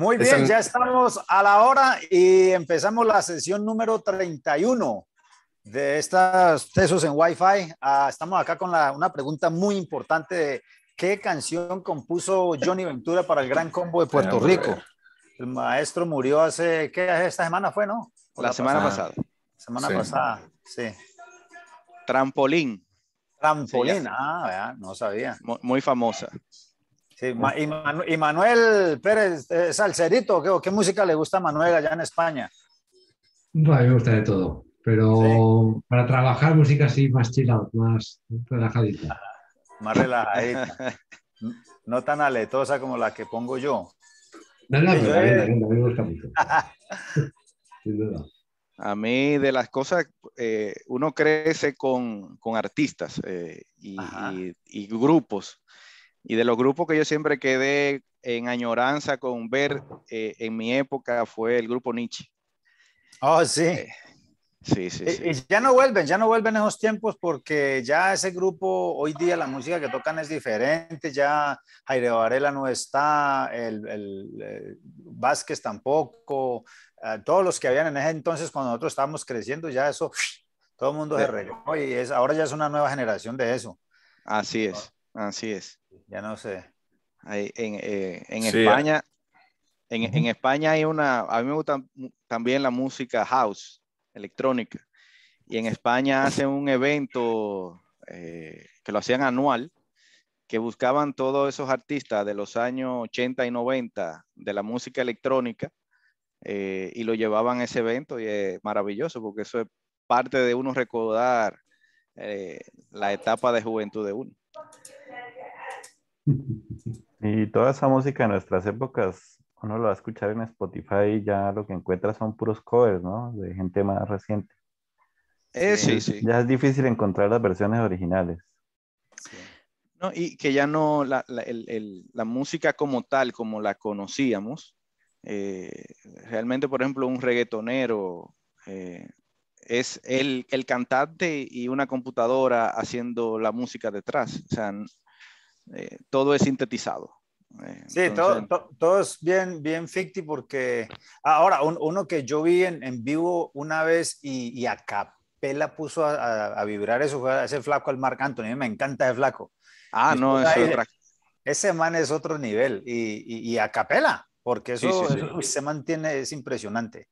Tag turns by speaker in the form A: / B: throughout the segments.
A: Muy bien, ya estamos a la hora y empezamos la sesión número 31 de estas tesos en Wi-Fi. Ah, estamos acá con una pregunta muy importante de qué canción compuso Johnny Ventura para el Gran Combo de Puerto Rico. El maestro murió hace, ¿qué? Esta semana fue, ¿no? La, semana pasada. La Semana pasada, sí.
B: Trampolín. Trampolín, ah, no sabía. muy famosa.
A: Sí, este y, Manuel Pérez eh, Salcerito, ¿qué, música le gusta a Manuel allá en España? a
C: mí me gusta de todo, pero para trabajar música así más chill más relajadita. Ah,
A: más relajadita. no tan aletosa como la que pongo yo.
B: A mí de las cosas, eh, uno crece con, artistas eh, y, grupos. Y de los grupos que yo siempre quedé en añoranza con ver eh, en mi época fue el grupo Nietzsche.
A: Oh, sí. Eh, sí, sí, Y, eh, ya no vuelven, ya no vuelven esos tiempos porque ya ese grupo, hoy día la música que tocan es diferente, ya Jairo Varela no está, el, Vázquez tampoco, todos los que habían en ese entonces cuando nosotros estábamos creciendo, ya eso, todo el mundo se regó y es, ahora ya es una nueva generación de eso.
B: Así es, así es. Ya no sé. en, eh, España, en, España hay una, a mí me gusta también la música house, electrónica. Y en España hacen un evento eh, que lo hacían anual, que buscaban todos esos artistas de los años 80 y 90 de la música electrónica eh, y lo llevaban a ese evento y es maravilloso porque eso es parte de uno recordar la etapa de juventud de uno.
D: Y toda esa música de nuestras épocas, uno lo va a escuchar en Spotify y ya lo que encuentra son puros covers, ¿no? De gente más reciente.
B: Eh, sí, sí. Ya
D: es difícil encontrar las versiones originales.
B: No, y que ya no, la, música como tal, como la conocíamos, eh, realmente, por ejemplo, un reggaetonero eh, es el, el, cantante y una computadora haciendo la música detrás. O sea, eh, todo es sintetizado.
A: Eh, sí, todo, es bien, bien ficti porque ahora uno que yo vi en, vivo una vez y, a capela puso a, vibrar eso ese flaco al Marc Anthony, me encanta ese flaco. Ah, no, Ese man es otro nivel y, a capela porque eso se mantiene, es impresionante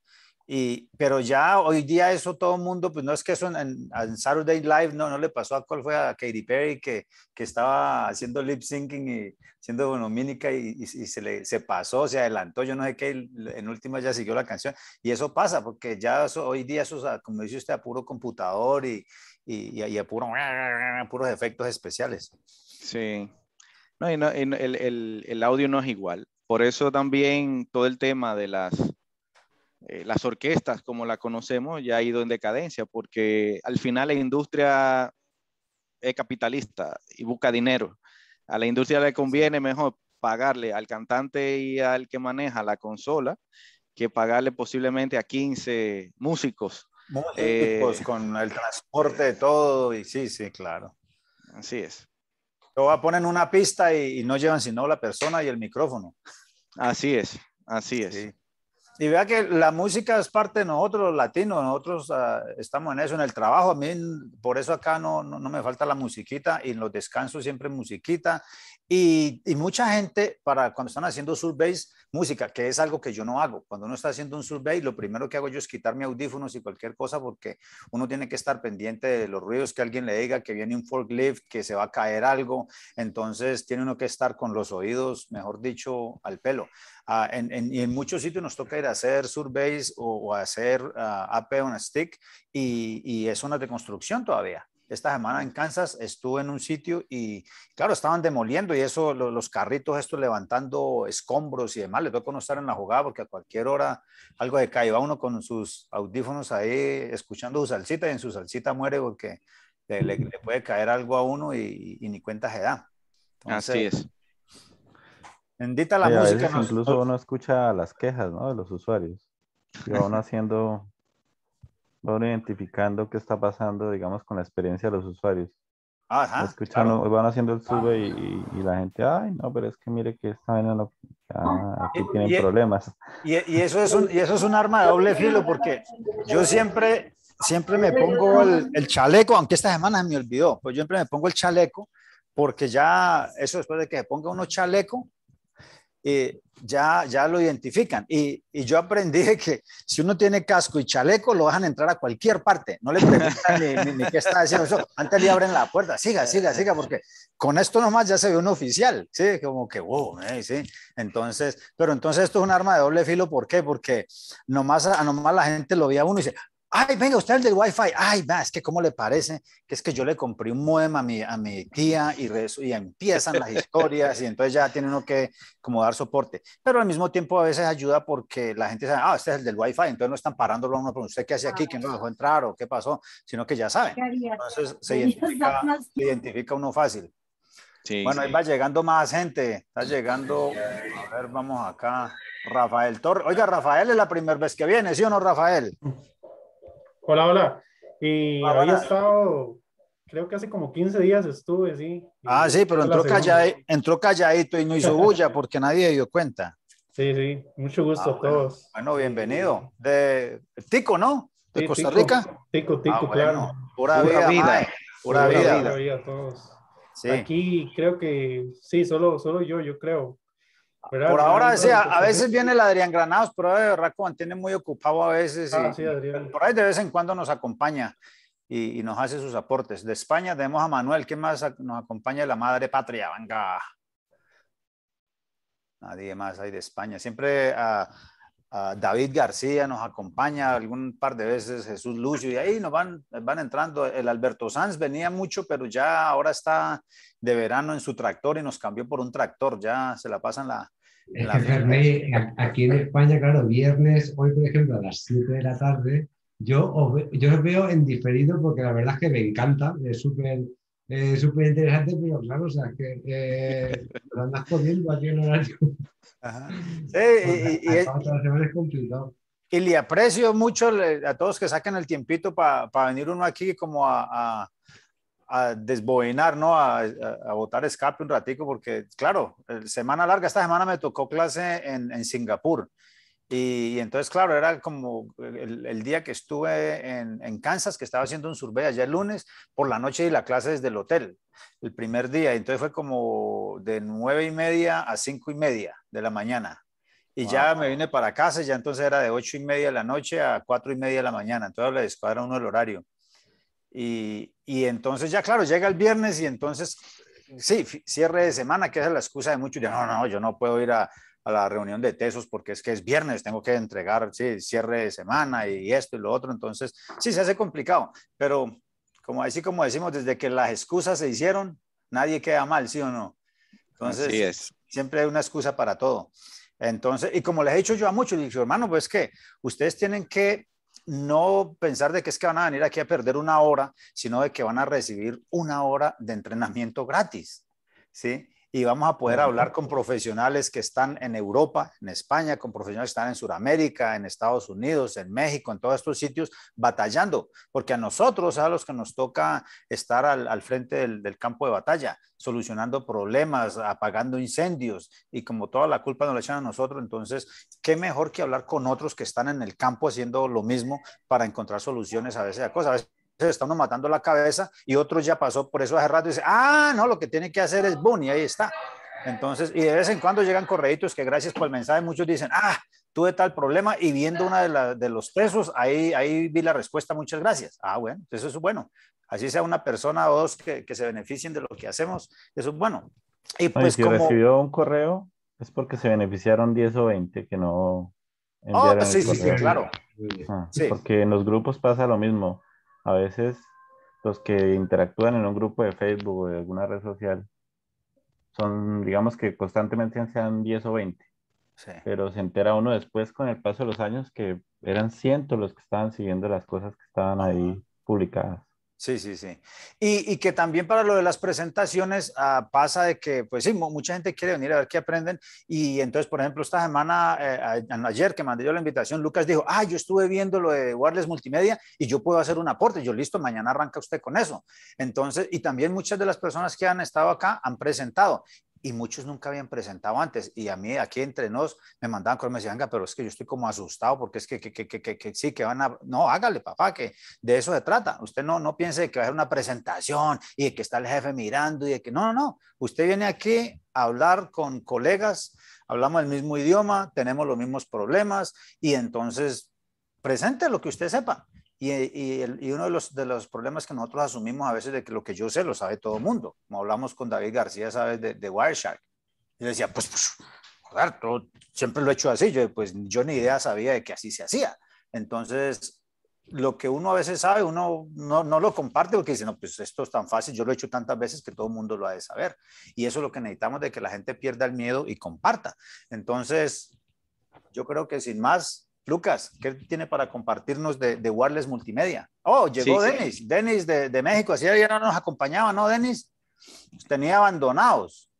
A: pero ya hoy día eso todo el mundo, pues no es que eso en, Saturday Live, no, no le pasó a cuál fue a Katy Perry que, que estaba haciendo lip syncing y siendo bueno y, y, se le se pasó, se adelantó, yo no sé qué, en última ya siguió la canción. Y eso pasa, porque ya hoy día eso, como dice usted, a puro computador y, y, a, puros efectos especiales. Sí. No, y no, el,
B: el audio no es igual. Por eso también todo el tema de las eh, las orquestas como la conocemos ya ha ido en decadencia porque al final la industria es capitalista y busca dinero. A la industria le conviene mejor pagarle al cantante y al que maneja la consola que pagarle posiblemente
A: a 15 músicos. Eh, con el transporte de todo y sí, sí, claro. Así es. a ponen una pista y, no llevan sino la persona y el micrófono. Así es, así es. Sí y vea que la música es parte de nosotros, los latinos, nosotros ah, estamos en eso, en el trabajo. A mí, por eso acá no, no, me falta la musiquita y en los descansos siempre musiquita. Y, mucha gente, para cuando están haciendo bass, música, que es algo que yo no hago. Cuando uno está haciendo un survey, lo primero que hago yo es quitarme audífonos y cualquier cosa porque uno tiene que estar pendiente de los ruidos que alguien le diga, que viene un forklift, que se va a caer algo. Entonces tiene uno que estar con los oídos, mejor dicho, al pelo. Ah, en, y en muchos sitios nos toca ir a hacer surveys o, hacer AP ah, on a stick y, y es una de construcción todavía esta semana en Kansas estuve en un sitio y, claro, estaban demoliendo y eso, los carritos estos levantando escombros y demás, le voy no estar en la jugada porque a cualquier hora algo de cae, va uno con sus audífonos ahí escuchando su salsita y en su salsita muere porque le, puede caer algo a uno y, ni cuenta se da. Así es. Bendita la música. Incluso uno
D: escucha las quejas ¿no? de los usuarios. Y uno haciendo van identificando qué está pasando, digamos, con la experiencia de los usuarios. Ajá, van haciendo el sube y, la gente, ay, no, pero es que mire que esta vaina no, aquí tienen problemas.
A: Y, eso es un, y eso es un arma de doble filo, porque yo siempre, siempre me pongo el, el chaleco,
D: aunque esta semana
A: me olvidó, pues yo siempre me pongo el chaleco, porque ya eso después de que se ponga uno chaleco, y ya, ya lo identifican. Y, yo aprendí que si uno tiene casco y chaleco, lo dejan entrar a cualquier parte. No le preguntan ni, qué está haciendo eso. Antes le abren la puerta. Siga, siga, siga, porque con esto nomás ya se ve un oficial. Sí, como que wow, eh, sí. Entonces, pero entonces esto es un arma de doble filo. ¿Por qué? Porque nomás, a, nomás la gente lo ve a uno y dice, Ay, venga, usted es el del Wi-Fi. Ay, más, es que cómo le parece que es que yo le compré un modem a mi, a mi tía y, y empiezan las historias y entonces ya tiene uno que como dar soporte. Pero al mismo tiempo a veces ayuda porque la gente sabe, ah, este es el del Wi-Fi, entonces no están parándolo a uno, por usted qué hace aquí, quién lo dejó entrar o qué pasó, sino que ya saben.
E: Entonces se
A: identifica, uno fácil.
D: Sí,
E: bueno, ahí
A: va llegando más gente. Está llegando. A ver, vamos acá. Rafael Torres. Oiga, Rafael es la primera vez que viene, ¿sí o no, Rafael?
F: Hola, hola. Y había
A: estado,
D: creo que hace como 15 días estuve, sí. Ah, sí, pero entró,
A: entró calladito y no hizo bulla porque nadie dio cuenta.
F: Sí,
D: sí, mucho ah, gusto a todos. Bueno, bienvenido.
E: De Tico, ¿no? De Costa Rica.
A: Tico, ah, Tico, claro. Pura, vida.
E: Pura, vida. vida a todos. Aquí creo que sí, solo, solo yo, yo creo. Por ahora, sí, a, veces viene
A: el Adrián Granados, pero de verdad mantiene muy ocupado a veces. Ah, por ahí de vez en cuando nos acompaña y, nos hace sus aportes. De España tenemos a Manuel, ¿quién más nos acompaña? La madre patria, venga. Nadie más hay de España. Siempre a, David García nos acompaña algún par de veces, Jesús Lucio, y ahí nos van, van entrando. El Alberto Sanz venía mucho, pero ya ahora está de verano en su tractor y nos cambió por un tractor. Ya se la pasan la,
C: es que aquí en España, claro, viernes, hoy por ejemplo, a las 7 de la tarde, yo os, yo veo en diferido porque la verdad es que me encanta, es súper eh, interesante, pero claro, o sea, que eh, lo andas comiendo aquí
A: en horario. Ajá. Sí,
C: pues,
A: y, le aprecio mucho a todos que saquen el tiempito para venir uno aquí como a a desboinar, ¿no? A, a, botar escape un ratico, porque claro, eh, semana larga, esta semana me tocó clase en, en Singapur. Y, entonces, claro, era como el, día que estuve en, en, Kansas, que estaba haciendo un survey allá el lunes, por la noche y la clase desde el hotel, el primer día. entonces fue como de nueve y media a cinco y media de la mañana. Y ya me vine para casa, ya entonces era de ocho y media de la noche a cuatro y media de la mañana. Entonces le descuadra uno el horario. Y, entonces ya, claro, llega el viernes y entonces, sí, cierre de semana, que es la excusa de muchos, de, no, no, yo no puedo ir a, la reunión de tesos porque es que es viernes, tengo que entregar, sí, cierre de semana y esto y lo otro, entonces, sí, se hace complicado, pero como así como decimos, desde que las excusas se hicieron, nadie queda mal, ¿sí o no? Entonces, siempre hay una excusa para todo. Entonces, y como les he dicho yo a muchos, digo, hermano, pues que ustedes tienen que no pensar de que es que van a venir aquí a perder una hora, sino de que van a recibir una hora de entrenamiento gratis, ¿sí? y vamos a poder hablar con profesionales que están en Europa, en España, con profesionales que están en Sudamérica, en Estados Unidos, en México, en todos estos sitios, batallando, porque a nosotros, a los que nos toca estar al, frente del, campo de batalla, solucionando problemas, apagando incendios, y como toda la culpa nos la echan a nosotros, entonces, ¿qué mejor que hablar con otros que están en el campo haciendo lo mismo para encontrar soluciones a veces a cosas? se está uno matando la cabeza y otro ya pasó por eso hace rato y dice, ah, no, lo que tiene que hacer es boom y ahí está. Entonces, y de vez en cuando llegan correitos que gracias por el mensaje muchos dicen, ah, tuve tal problema y viendo una de, de los pesos ahí, ahí vi la respuesta, muchas gracias. Ah, bueno, eso es bueno. Así sea una persona o dos que, que se beneficien de lo que hacemos, eso es bueno.
D: Y pues si recibió un correo es porque se beneficiaron 10 o 20 que no oh, enviaron. sí, el correo. Ah, sí, claro. Porque en los grupos pasa lo mismo a veces los que interactúan en un grupo de Facebook o de alguna red social son, digamos que constantemente sean 10 o 20. Pero se entera uno después con el paso de los años que eran cientos los que estaban siguiendo las cosas que estaban ahí publicadas. Sí, sí, sí.
A: Y, que también para lo de las presentaciones ah, pasa de que, pues sí, mucha gente quiere venir a ver qué aprenden. Y entonces, por ejemplo, esta semana, eh, ayer que mandé yo la invitación, Lucas dijo, ah, yo estuve viendo lo de Wireless Multimedia y yo puedo hacer un aporte. Yo listo, mañana arranca usted con eso. Entonces, y también muchas de las personas que han estado acá han presentado y muchos nunca habían presentado antes. Y a mí aquí entre nos me mandaban con me decían, pero es que yo estoy como asustado porque es que, que, que, que, que sí, que van a, no, hágale papá, que de eso se trata. Usted no, no piense que va a haber una presentación y de que está el jefe mirando y de que, no, no, no, usted viene aquí a hablar con colegas, hablamos el mismo idioma, tenemos los mismos problemas y entonces presente lo que usted sepa. Y, uno de los, de los problemas que nosotros asumimos a veces de que lo que yo sé lo sabe todo el mundo. Como hablamos con David García, ¿sabes? De, de Wireshark. Y decía, pues, pues joder, siempre lo he hecho así. Yo, pues, yo ni idea sabía de que así se hacía. Entonces, lo que uno a veces sabe, uno no, no lo comparte porque dice, no, pues esto es tan fácil, yo lo he hecho tantas veces que todo el mundo lo ha de saber. Y eso es lo que necesitamos de que la gente pierda el miedo y comparta. Entonces, yo creo que sin más, Lucas, ¿qué tiene para compartirnos de, de Wireless Multimedia? Oh, llegó Denis, Denis de, México, así ya no nos acompañaba, ¿no, Denis? Nos tenía abandonados.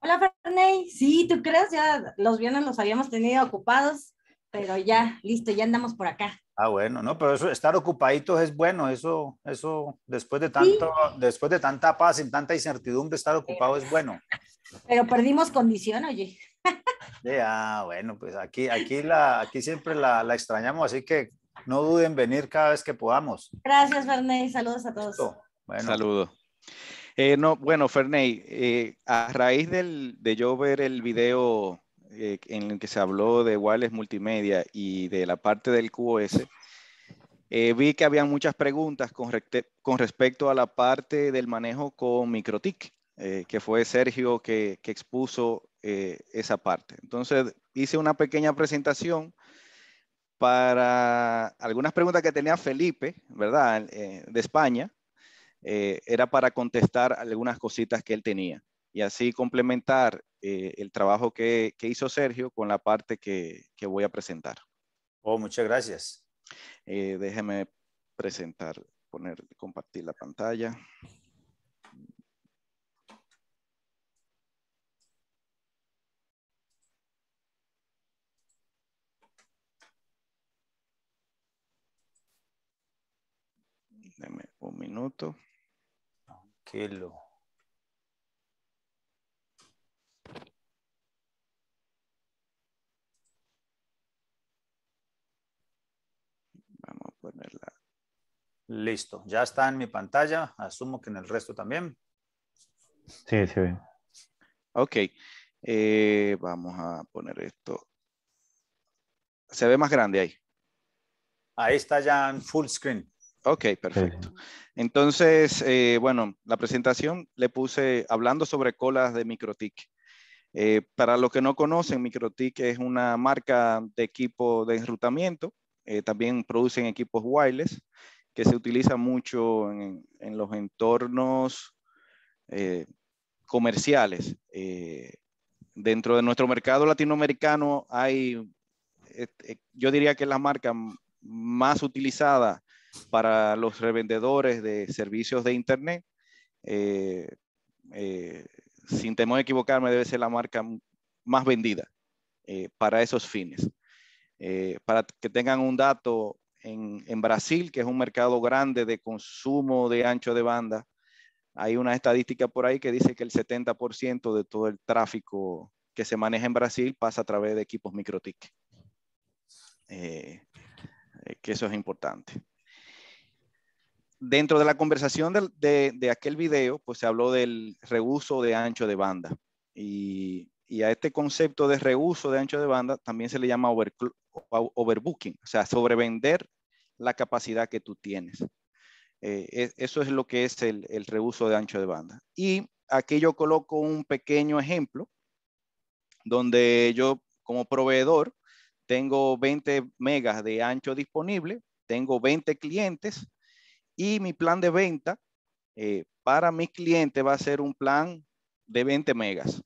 A: Hola, Ferney.
B: Sí, ¿tú crees? Ya los viernes los habíamos tenido ocupados, pero ya, listo, ya andamos
C: por acá.
A: Ah, bueno, no, pero eso, estar ocupaditos es bueno, eso, eso, después de tanto, después de tanta paz y tanta incertidumbre, estar ocupado es bueno.
C: Pero perdimos condición,
B: oye.
A: Ya, ah, bueno, pues aquí, aquí, la, aquí siempre la, extrañamos, así que no duden venir cada vez que podamos.
B: Gracias, Ferney. Saludos a todos. Saludos. Eh, no, bueno, Ferney, eh, a raíz del, de yo ver el video eh, en el que se habló de wireless multimedia y de la parte del QoS, vi que había muchas preguntas con, respecto a la parte del manejo con MicroTic, que fue Sergio que, que expuso eh, esa parte. Entonces hice una pequeña presentación para algunas preguntas que tenía Felipe, ¿verdad? Eh, de España. Eh, era para contestar algunas cositas que él tenía y así complementar el trabajo que, hizo Sergio con la parte que, voy a presentar. Oh, muchas gracias. déjeme presentar, poner, compartir la pantalla.
D: Dame un minuto. Tranquilo.
A: Vamos a ponerla. Listo, ya está en mi pantalla. Asumo que en el resto también.
D: Sí, se ve.
A: Ok,
B: eh, vamos a poner esto. Se ve más grande ahí.
A: Ahí está ya en full screen.
B: Ok, perfecto. Entonces, eh, bueno, la presentación le puse hablando sobre colas de MicroTIC. Eh, para los que no conocen, MicroTIC es una marca de equipo de enrutamiento. Eh, también producen equipos wireless que se utilizan mucho en, en los entornos comerciales. dentro de nuestro mercado latinoamericano hay, yo diría que es la marca más utilizada para los revendedores de servicios de Internet. Eh, eh, sin temor a equivocarme, debe ser la marca más vendida eh, para esos fines. para que tengan un dato, en, Brasil, que es un mercado grande de consumo de ancho de banda, hay una estadística por ahí que dice que el 70% de todo el tráfico que se maneja en Brasil pasa a través de equipos microtic. que eso es importante dentro de la conversación de, aquel video, pues se habló del reuso de ancho de banda. Y, a este concepto de reuso de ancho de banda también se le llama overbooking, o sea, sobrevender la capacidad que tú tienes. Eh, e, eso es lo que es el, el reuso de ancho de banda. Y aquí yo coloco un pequeño ejemplo donde yo como proveedor tengo 20 megas de ancho disponible, tengo 20 clientes y mi plan de venta eh, para mi cliente va a ser un plan de 20 megas.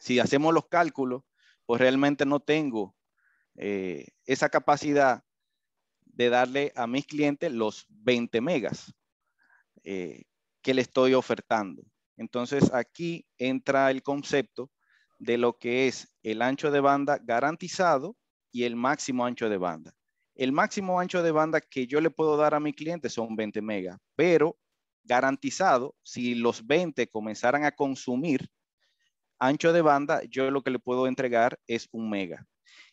B: Si hacemos los cálculos, pues realmente no tengo eh, esa capacidad de darle a mis clientes los 20 megas eh, que le estoy ofertando. Entonces aquí entra el concepto de lo que es el ancho de banda garantizado y el máximo ancho de banda. El máximo ancho de banda que yo le puedo dar a mi cliente son 20 megas, pero garantizado, si los 20 comenzaran a consumir ancho de banda, yo lo que le puedo entregar es un mega.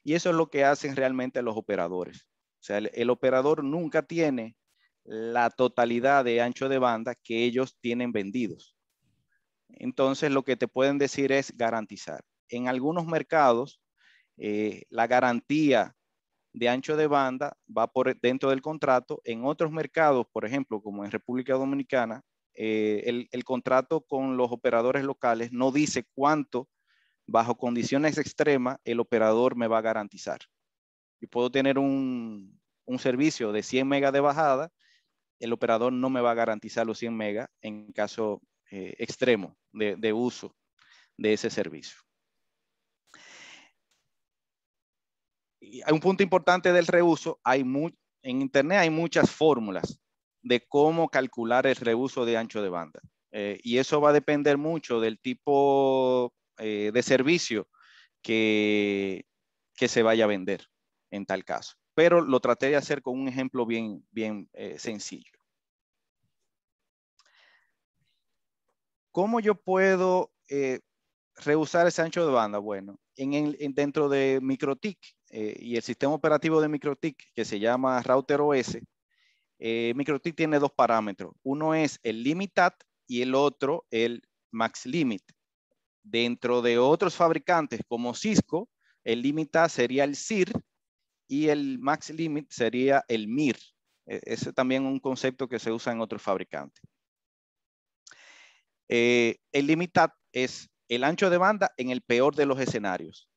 B: Y eso es lo que hacen realmente los operadores. O sea, el, operador nunca tiene la totalidad de ancho de banda que ellos tienen vendidos. Entonces, lo que te pueden decir es garantizar. En algunos mercados, eh, la garantía de ancho de banda va por e, dentro del contrato. En otros mercados, por ejemplo, como en República Dominicana, eh, el, contrato con los operadores locales no dice cuánto, bajo condiciones extremas, el operador me va a garantizar. Yo puedo tener un, servicio de 100 megas de bajada, el operador no me va a garantizar los 100 megas en caso eh, extremo de uso de ese servicio. un punto importante del reuso, hay en Internet hay muchas fórmulas de cómo calcular el reuso de ancho de banda. Eh, y eso va a depender mucho del tipo eh, de servicio que, que, se vaya a vender en tal caso. Pero lo traté de hacer con un ejemplo bien, bien eh, sencillo. ¿Cómo yo puedo Reusar ese ancho de banda, bueno, en, dentro de MikroTik eh, y el sistema operativo de MikroTik que se llama Router OS, eh, MikroTik tiene dos parámetros. Uno es el limitat y el otro el max limit. Dentro de otros fabricantes como Cisco, el limitat sería el cir y el max limit sería el MIR. E, ese también es un concepto que se usa en otros fabricantes. Eh, el limitat es el ancho de banda en el peor de los escenarios.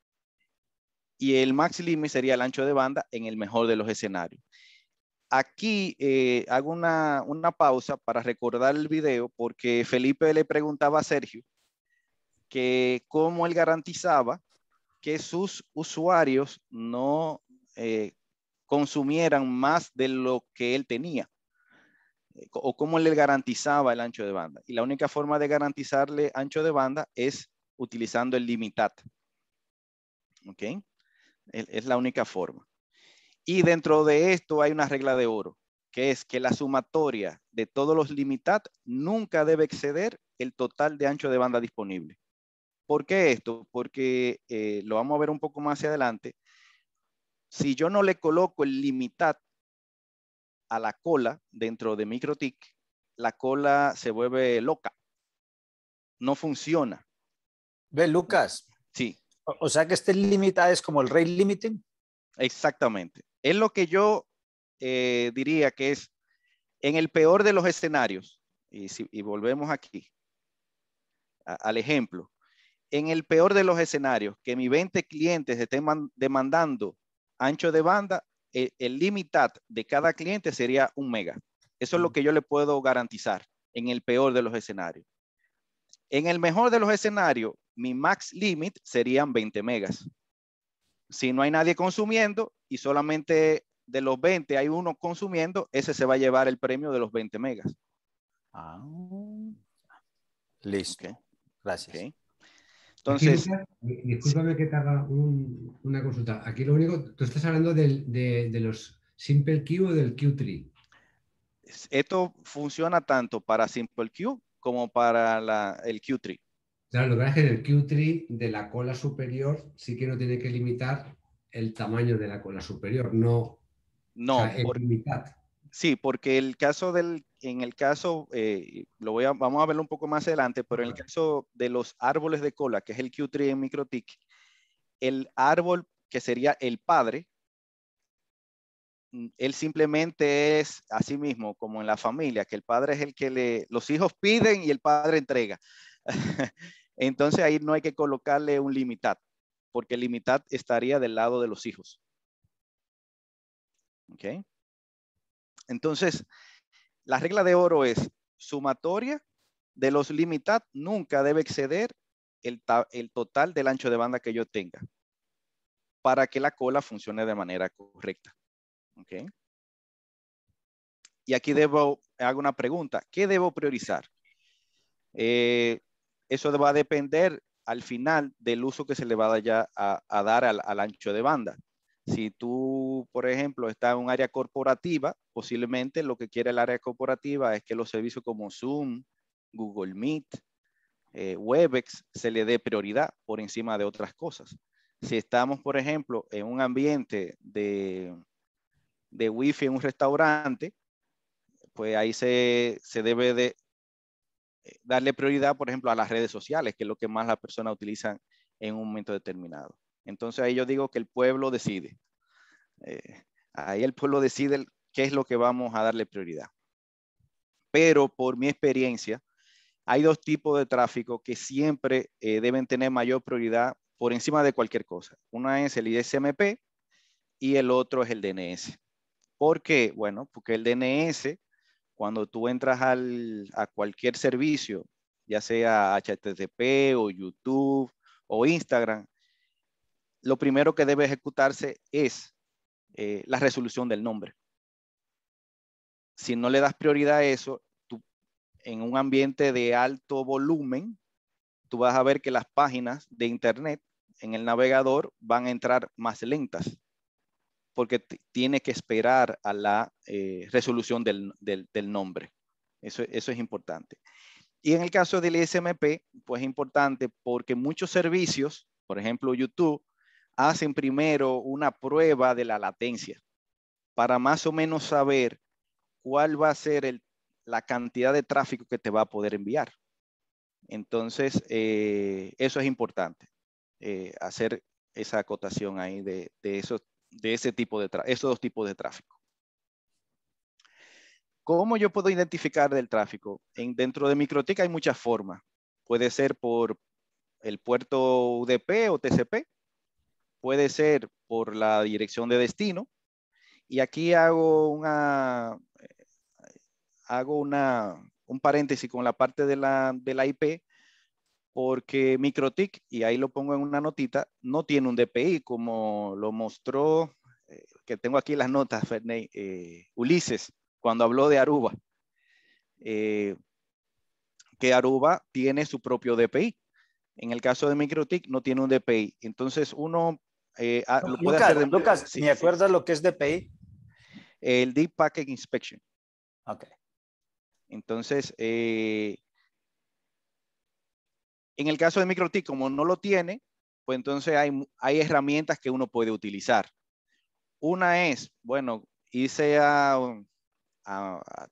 B: Y el max limit sería el ancho de banda en el mejor de los escenarios. Aquí eh, hago una, pausa para recordar el video porque Felipe le preguntaba a Sergio que cómo él garantizaba que sus usuarios no eh, consumieran más de lo que él tenía. Eh, o cómo le garantizaba el ancho de banda. Y la única forma de garantizarle ancho de banda es utilizando el limitat. ¿Ok? Es la única forma. Y dentro de esto hay una regla de oro, que es que la sumatoria de todos los limitat nunca debe exceder el total de ancho de banda disponible. ¿Por qué esto? Porque eh, lo vamos a ver un poco más adelante. Si yo no le coloco el limitat a la cola dentro de microtic la cola se vuelve loca. No funciona. Ve, Lucas. Sí. O,
A: sea que este límite es como el rate limiting.
B: Exactamente. Es lo que yo eh, diría que es en el peor de los escenarios. Y, volvemos aquí al ejemplo. En el peor de los escenarios, que mis 20 clientes estén demandando ancho de banda, el, limitat de cada cliente sería un mega. Eso es lo que yo le puedo garantizar en el peor de los escenarios. En el mejor de los escenarios, mi max limit serían 20 megas. Si no hay nadie consumiendo y solamente de los 20 hay uno consumiendo, ese se va a llevar el premio de los 20 megas.
A: Ah, listo. Gracias. Entonces.
C: Eh, Disculpame que te haga una consulta. Aquí lo único, tú estás hablando de, los Simple Q o del q tree. Esto funciona tanto
B: para Simple Q como para el q tree.
C: Claro, lo que pasa es que el q tree de la cola superior sí que no tiene que limitar el tamaño de la cola superior, no. No,
B: Sí, porque el caso del, en el caso, eh, lo voy a, vamos a verlo un poco más adelante, pero en el caso de los árboles de cola, que es el Q3 en microtic el árbol que sería el padre, mm, él simplemente es así mismo, como en la familia, que el padre es el que le, los hijos piden y el padre entrega. Entonces ahí no hay que colocarle un limitat, porque el limitat estaría del lado de los hijos. ¿Ok? Entonces, la regla de oro es sumatoria de los limitados nunca debe exceder el, total del ancho de banda que yo tenga para que la cola funcione de manera correcta. Y aquí debo, hago una pregunta. ¿Qué debo priorizar? Eh, eso va a depender al final del uso que se le va a, a, dar al, al, ancho de banda. Si tú, por ejemplo, estás en un área corporativa Posiblemente lo que quiere el área corporativa es que los servicios como Zoom, Google Meet, eh, WebEx se le dé prioridad por encima de otras cosas. Si estamos, por ejemplo, en un ambiente de, de fi en un restaurante, pues ahí se, debe de eh, darle prioridad, por ejemplo, a las redes sociales, que es lo que más las personas utilizan en un momento determinado. Entonces ahí yo digo que el pueblo decide. Eh, ahí el pueblo decide qué es lo que vamos a darle prioridad. Pero por mi experiencia, hay dos tipos de tráfico que siempre eh, deben tener mayor prioridad por encima de cualquier cosa. Una es el ISMP y el otro es el DNS. ¿Por qué? Bueno, porque el DNS, cuando tú entras a cualquier servicio, ya sea HTTP o YouTube o Instagram, lo primero que debe ejecutarse es eh, la resolución del nombre si no le das prioridad a eso, tú, en un ambiente de alto volumen, tú vas a ver que las páginas de Internet en el navegador van a entrar más lentas porque tiene que esperar a la eh, resolución del, nombre. Eso, eso, es importante. Y en el caso del SMP, pues es importante porque muchos servicios, por ejemplo YouTube, hacen primero una prueba de la latencia para más o menos saber cuál va a ser el, la cantidad de tráfico que te va a poder enviar. Entonces, eh, eso es importante, eh, hacer esa acotación ahí de, de, esos, de ese tipo de esos dos tipos de tráfico. ¿Cómo yo puedo identificar del tráfico? En, dentro de MikroTik hay muchas formas. Puede ser por el puerto UDP o TCP, puede ser por la dirección de destino. Y aquí hago una, hago una, un paréntesis con la parte de la, de la IP, porque microtic y ahí lo pongo en una notita, no tiene un DPI, como lo mostró, eh, que tengo aquí las notas, Ferney, eh, Ulises, cuando habló de Aruba, eh, que Aruba tiene su propio DPI. En el caso de microtic no tiene un DPI. Entonces uno ah, lo Lucas,
A: ¿me acuerdas lo que es DPI?
B: El Deep Packet Inspection. Okay. Entonces, eh, en el caso de MicroTik, como no lo tiene, pues entonces hay, herramientas que uno puede utilizar. Una es, bueno, irse a,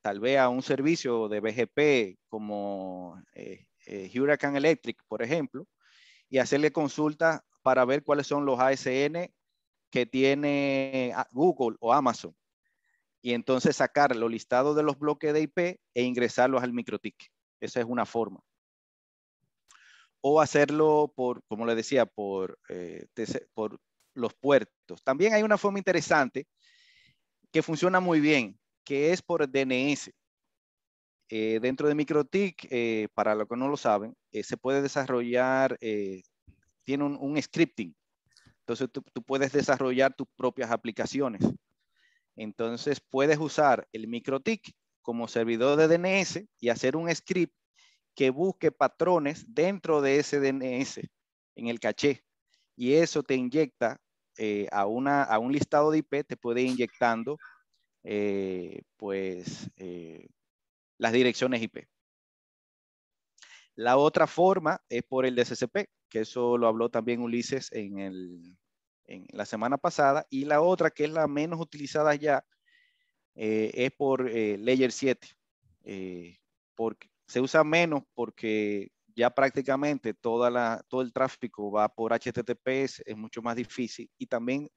B: tal vez a un servicio de BGP como eh, eh Hurricane Electric, por ejemplo, y hacerle consulta para ver cuáles son los ASN que tiene ah, Google o Amazon y entonces sacar los listados de los bloques de IP e ingresarlos al microtic Esa es una forma. O hacerlo por, como le decía, por, eh, por los puertos. También hay una forma interesante que funciona muy bien, que es por DNS. Eh, dentro de microtic eh, para los que no lo saben, se puede desarrollar, tiene un, scripting. Entonces tú, tú, puedes desarrollar tus propias aplicaciones entonces puedes usar el MikroTik como servidor de DNS y hacer un script que busque patrones dentro de ese DNS en el caché. Y eso te inyecta eh, a, a un listado de IP, te puede ir inyectando eh, pues eh, las direcciones IP. La otra forma es por el DSCP, que eso lo habló también Ulises en el, en la semana pasada, y la otra, que es la menos utilizada ya, eh, es por eh, Layer 7. Eh, porque se usa menos porque ya prácticamente toda la, todo el tráfico va por HTTPS, es mucho más difícil, y también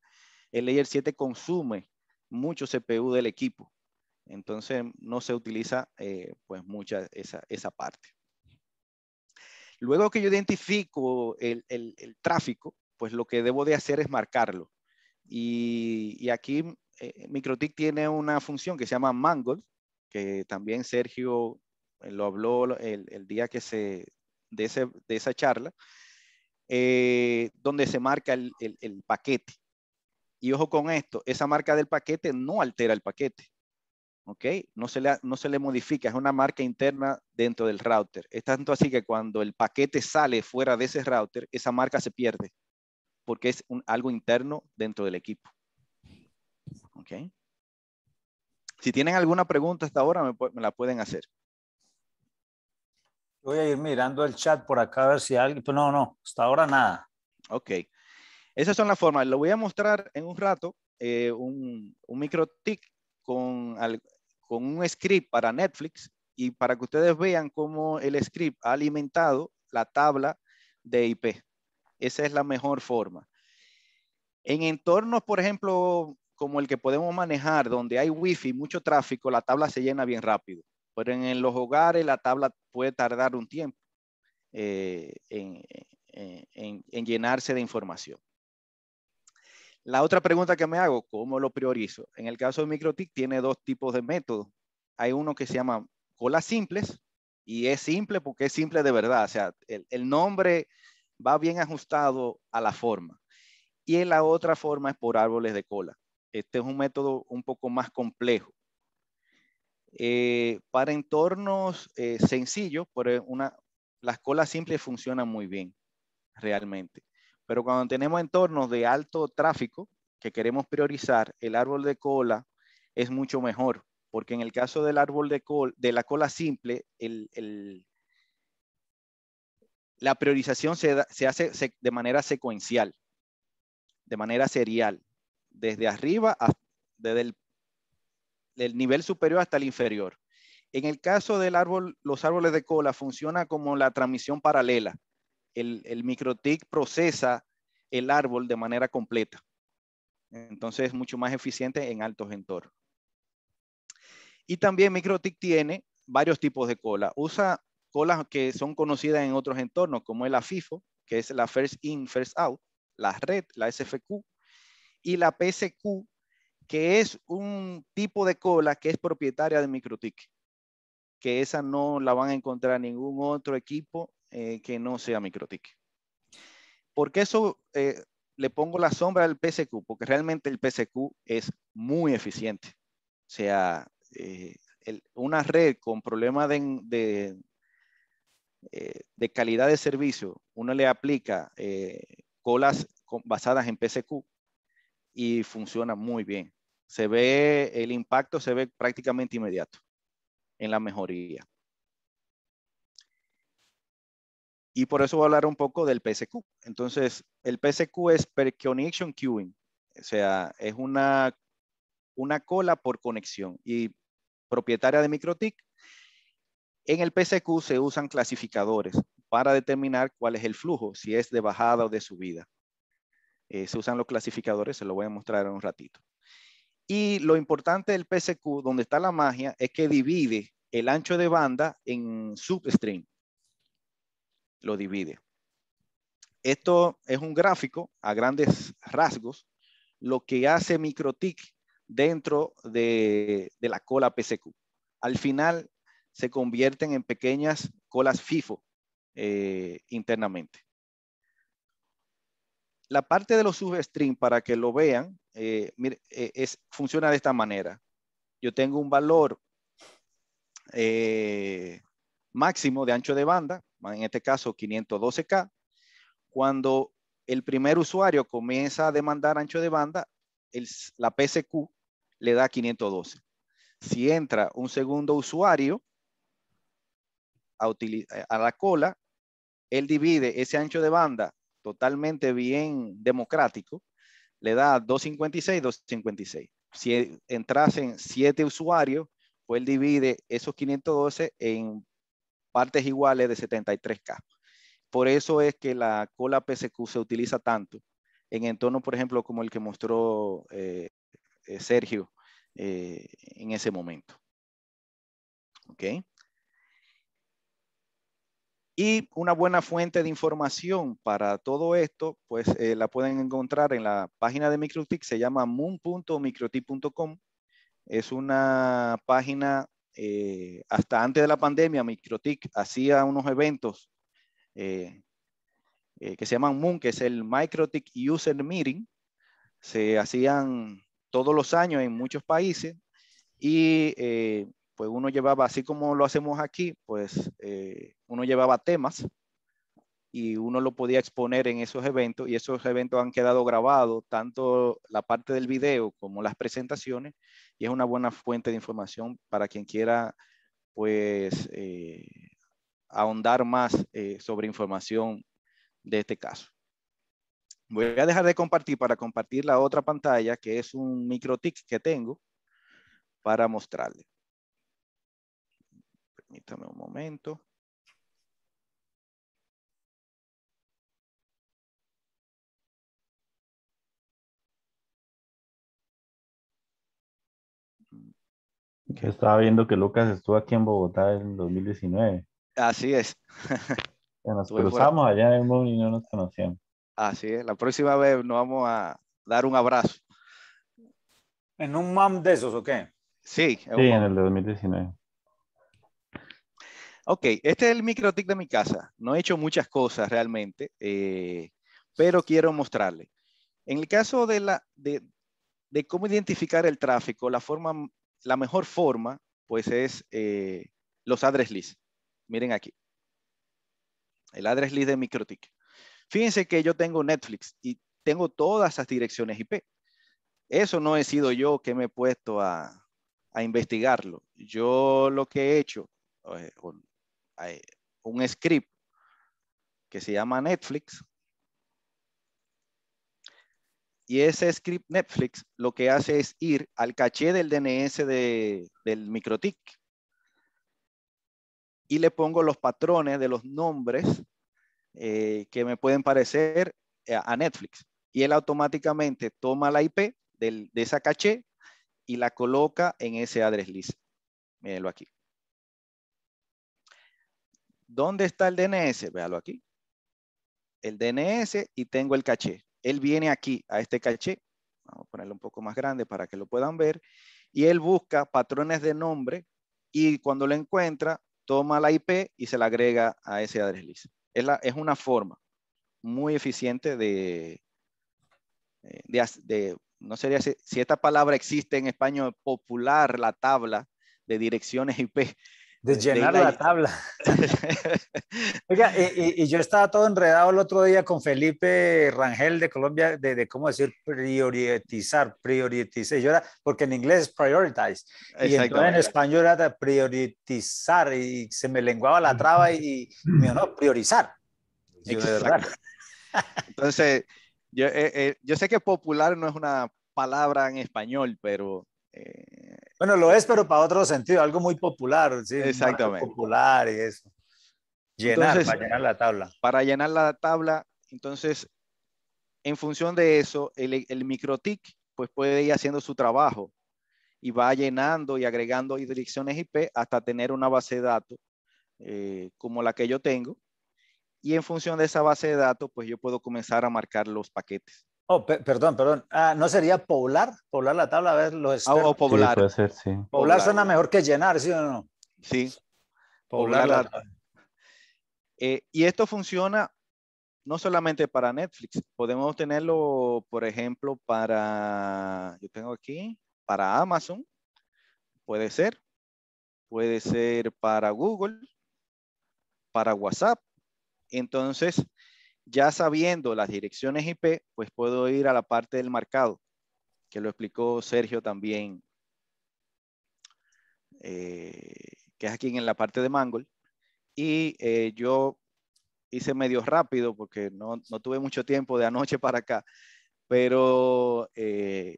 B: el Layer 7 consume mucho CPU del equipo. Entonces no se utiliza pues mucha esa, esa parte. Luego que yo identifico el, el tráfico, pues lo que debo de hacer es marcarlo. Y, aquí eh, MikroTik tiene una función que se llama Mangle, que también Sergio eh, lo habló el, día que se, de, de esa charla, eh, donde se marca el, paquete. Y ojo con esto, esa marca del paquete no altera el paquete. ¿ok? No se, le, no se le modifica, es una marca interna dentro del router. Es tanto así que cuando el paquete sale fuera de ese router, esa marca se pierde porque es algo interno dentro del equipo. Ok.
A: Si tienen alguna pregunta hasta ahora, me, la pueden hacer. Voy a ir mirando el chat por acá a ver si alguien... Pues no, no, hasta ahora nada. Ok. Esas son las formas. Lo voy a mostrar en un rato, eh, un,
B: micro tic con, con un script para Netflix y para que ustedes vean cómo el script ha alimentado la tabla de IP. Esa es la mejor forma. En entornos, por ejemplo, como el que podemos manejar, donde hay wifi, mucho tráfico, la tabla se llena bien rápido. Pero en, los hogares la tabla puede tardar un tiempo eh, en, llenarse de información. La otra pregunta que me hago, ¿cómo lo priorizo? En el caso de MicroTIC tiene dos tipos de métodos. Hay uno que se llama colas simples y es simple porque es simple de verdad. O sea, el, el nombre va bien ajustado a la forma. Y la otra forma es por árboles de cola. Este es un método un poco más complejo. Eh, para entornos eh, sencillos, por e, una, las colas simples funcionan muy bien, realmente. Pero cuando tenemos entornos de alto tráfico que queremos priorizar, el árbol de cola es mucho mejor, porque en el caso del árbol de, col, de la cola simple, el, la priorización se, hace de manera secuencial, de manera serial, desde arriba, desde el nivel superior hasta el inferior. En el caso del árbol, los árboles de cola funciona como la transmisión paralela. El, el microtic procesa el árbol de manera completa. Entonces es mucho más eficiente en altos entornos. Y también microtic tiene varios tipos de cola. Usa colas que son conocidas en otros entornos, como es la FIFO, que es la First In, First Out, la RED, la SFQ, y la PSQ, que es un tipo de cola que es propietaria de MicroTIC, que esa no la van a encontrar ningún otro equipo eh, que no sea MicroTIC. ¿Por eso eh, le pongo la sombra al PSQ? Porque realmente el PSQ es muy eficiente. O sea, eh, una red con problemas de, eh, de calidad de servicio, uno le aplica eh, colas basadas en PCQ y funciona muy bien. Se ve el impacto, se ve prácticamente inmediato en la mejoría. Y por eso voy a hablar un poco del PSQ. Entonces, el PSQ es Per Connection Queuing. O sea, es una, una cola por conexión. Y propietaria de MicroTIC, en el PSQ se usan clasificadores para determinar cuál es el flujo, si es de bajada o de subida. Eh, se usan los clasificadores, se lo voy a mostrar en un ratito. Y lo importante del PSQ, donde está la magia, es que divide el ancho de banda en substream. Lo divide. Esto es un gráfico a grandes rasgos, lo que hace MicroTIC dentro de, de la cola PSQ. Al final, se convierten en pequeñas colas FIFO eh, internamente. La parte de los substream, para que lo vean, eh, eh, es, funciona de esta manera. Yo tengo un valor máximo de ancho de banda, en este caso 512K. Cuando el primer usuario comienza a demandar ancho de banda, la PSQ le da 512. Si entra un segundo usuario, eh, a, la cola, él divide ese ancho de banda totalmente bien democrático, le da 256, 256. Si entrasen siete usuarios, pues él divide esos 512 en partes iguales de 73K. Por eso es que la cola PSQ se utiliza tanto en entornos, por ejemplo, como el que mostró eh, eh, Sergio en ese momento. ¿Ok? Y una buena fuente de información para todo esto, pues eh, la pueden encontrar en la página de MikroTik, se llama moon.microtic.com. Es una página, eh, hasta antes de la pandemia, microtic hacía unos eventos eh, que se llaman Moon, que es el MikroTik User Meeting. Se hacían todos los años en muchos países y pues uno llevaba, así como lo hacemos aquí, pues eh, uno llevaba temas y uno lo podía exponer en esos eventos y esos eventos han quedado grabados, tanto la parte del video como las presentaciones, y es una buena fuente de información para quien quiera pues eh, ahondar más eh, sobre información de este caso. Voy a dejar de compartir para compartir la otra pantalla que es un microtic que tengo para mostrarle. Permítame un momento.
D: Que estaba viendo que Lucas estuvo aquí en Bogotá en 2019. Así es. nos cruzamos allá en el y no nos conocíamos. Así
B: es. La próxima vez nos vamos a dar un abrazo. ¿En un MAM de esos o qué? Sí. Sí, en
D: el 2019.
B: Ok, este es el microtic de mi casa. No he hecho muchas cosas realmente, eh, pero quiero mostrarle. En el caso de, la, de, de, cómo identificar el tráfico, la, forma, la mejor forma pues es eh, los address list. Miren aquí. El address list de microtic. Fíjense que yo tengo Netflix y tengo todas esas direcciones IP. Eso no he sido yo que me he puesto a, a investigarlo. Yo lo que he hecho, un script que se llama Netflix. Y ese script Netflix lo que hace es ir al caché del DNS del MikroTik Y le pongo los patrones de los nombres eh, que me pueden parecer eh, a Netflix. Y él automáticamente toma la IP del, de esa caché y la coloca en ese address list. Mírenlo aquí. ¿Dónde está el DNS? Véalo aquí. El DNS y tengo el caché. Él viene aquí a este caché. Vamos a ponerlo un poco más grande para que lo puedan ver. Y él busca patrones de nombre y cuando lo encuentra, toma la IP y se la agrega a ese address list. Es, una forma muy eficiente de, no sería si, si, esta palabra existe en español popular, la tabla de direcciones IP, de este, llenar la
A: tabla. Oiga, y, yo estaba todo enredado el otro día con Felipe Rangel de Colombia, de, cómo decir prioritizar, prioritice. Yo era, porque en inglés es prioritize. Y en español era de priorizar y se me lenguaba la traba y, me dijo, no, priorizar. entonces,
B: yo, eh, eh, yo sé que popular no es una palabra en español, pero eh,
A: bueno, lo es, pero para otro sentido, algo muy popular, ¿sí? Exactamente. Popular y eso. Llenar, para llenar la tabla. Para llenar la tabla, entonces,
B: en función de eso, el, el microtic, pues puede ir haciendo su trabajo y va llenando y agregando direcciones IP hasta tener una base de datos eh, como la que yo tengo. Y en función de esa base de datos, pues yo puedo comenzar a marcar los paquetes.
A: Oh, perdón, perdón. Ah, ¿No sería poblar? Poblar la tabla, a ver los ah, o
B: poblar. Poblar, suena
A: mejor que llenar, ¿sí o no?
D: Sí. Poblar, la tabla.
B: Eh, y esto funciona no solamente para Netflix. Podemos tenerlo, por ejemplo, para, yo tengo aquí, para Amazon. Puede ser. Puede ser para Google, para WhatsApp. Entonces, ya sabiendo las direcciones IP, pues puedo ir a la parte del marcado, que lo explicó Sergio también, eh, que es aquí en la parte de Mangol. Y eh, yo hice medio rápido porque no, tuve mucho tiempo de anoche para acá, pero eh,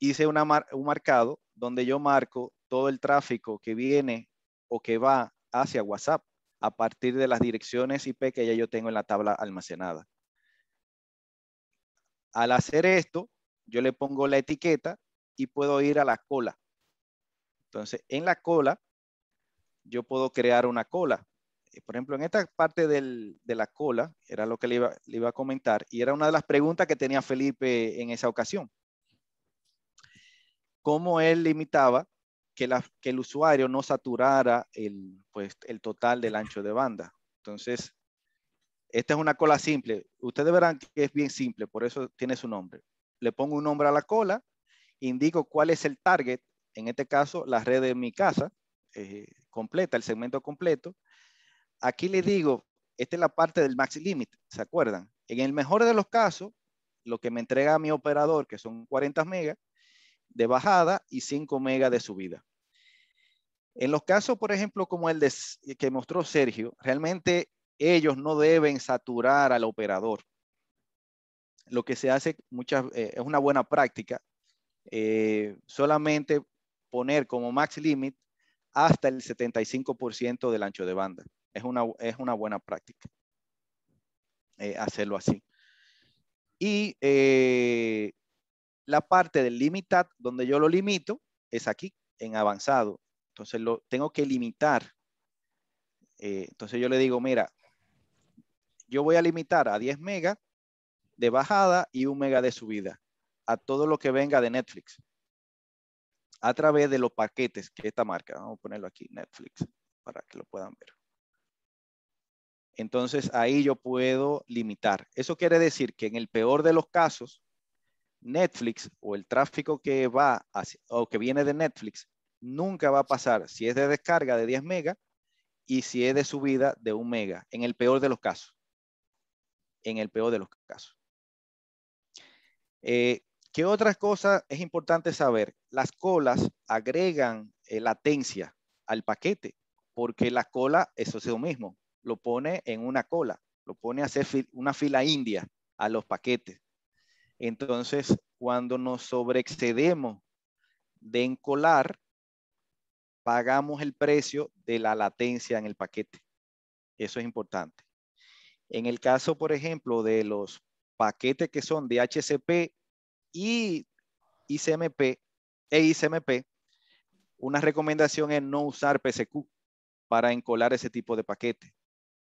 B: hice una un marcado donde yo marco todo el tráfico que viene o que va hacia WhatsApp a partir de las direcciones IP que ya yo tengo en la tabla almacenada. Al hacer esto, yo le pongo la etiqueta y puedo ir a la cola. Entonces, en la cola, yo puedo crear una cola. Eh, por ejemplo, en esta parte de la cola, era lo que le iba, le iba a comentar, y era una de las preguntas que tenía Felipe en esa ocasión. ¿Cómo él limitaba que, el usuario no saturara el, pues, el total del ancho de banda. Entonces, esta es una cola simple. Ustedes verán que es bien simple, por eso tiene su nombre. Le pongo un nombre a la cola, indico cuál es el target, en este caso la red de mi casa, eh, completa, el segmento completo. Aquí le digo, esta es la parte del max limit, ¿se acuerdan? En el mejor de los casos, lo que me entrega mi operador, que son 40 megas de bajada y 5 megas de subida. En los casos, por ejemplo, como el eh, que mostró Sergio, realmente ellos no deben saturar al operador. Lo que se hace muchas, eh, es una buena práctica, eh, solamente poner como max limit hasta el 75% del ancho de banda. Es una, es una buena práctica hacerlo así. Y la parte del limitat, donde yo lo limito, es aquí, en avanzado. Entonces lo tengo que limitar. Eh, entonces yo le digo, mira, yo voy a limitar a 10 megas de bajada y 1 mega de subida a todo lo que venga de Netflix a través de los paquetes que esta marca, vamos a ponerlo aquí, Netflix, para que lo puedan ver. Entonces ahí yo puedo limitar. Eso quiere decir que en el peor de los casos, Netflix o el tráfico que va o que viene de Netflix nunca va a pasar si es de descarga de 10 megas y si es de subida de 1 mega, en el peor de los casos. En el peor de los casos. Eh, ¿Qué otras cosas es importante saber? Las colas agregan eh, latencia al paquete, porque la cola, eso es lo mismo, lo pone en una cola, lo pone a hacer una fila india a los paquetes. Entonces, cuando nos sobreexcedemos de encolar, pagamos el precio de la latencia en el paquete. Eso es importante. En el caso, por ejemplo, de los paquetes que son de HCP y ICMP, e ICMP, una recomendación es no usar PSQ para encolar ese tipo de paquete,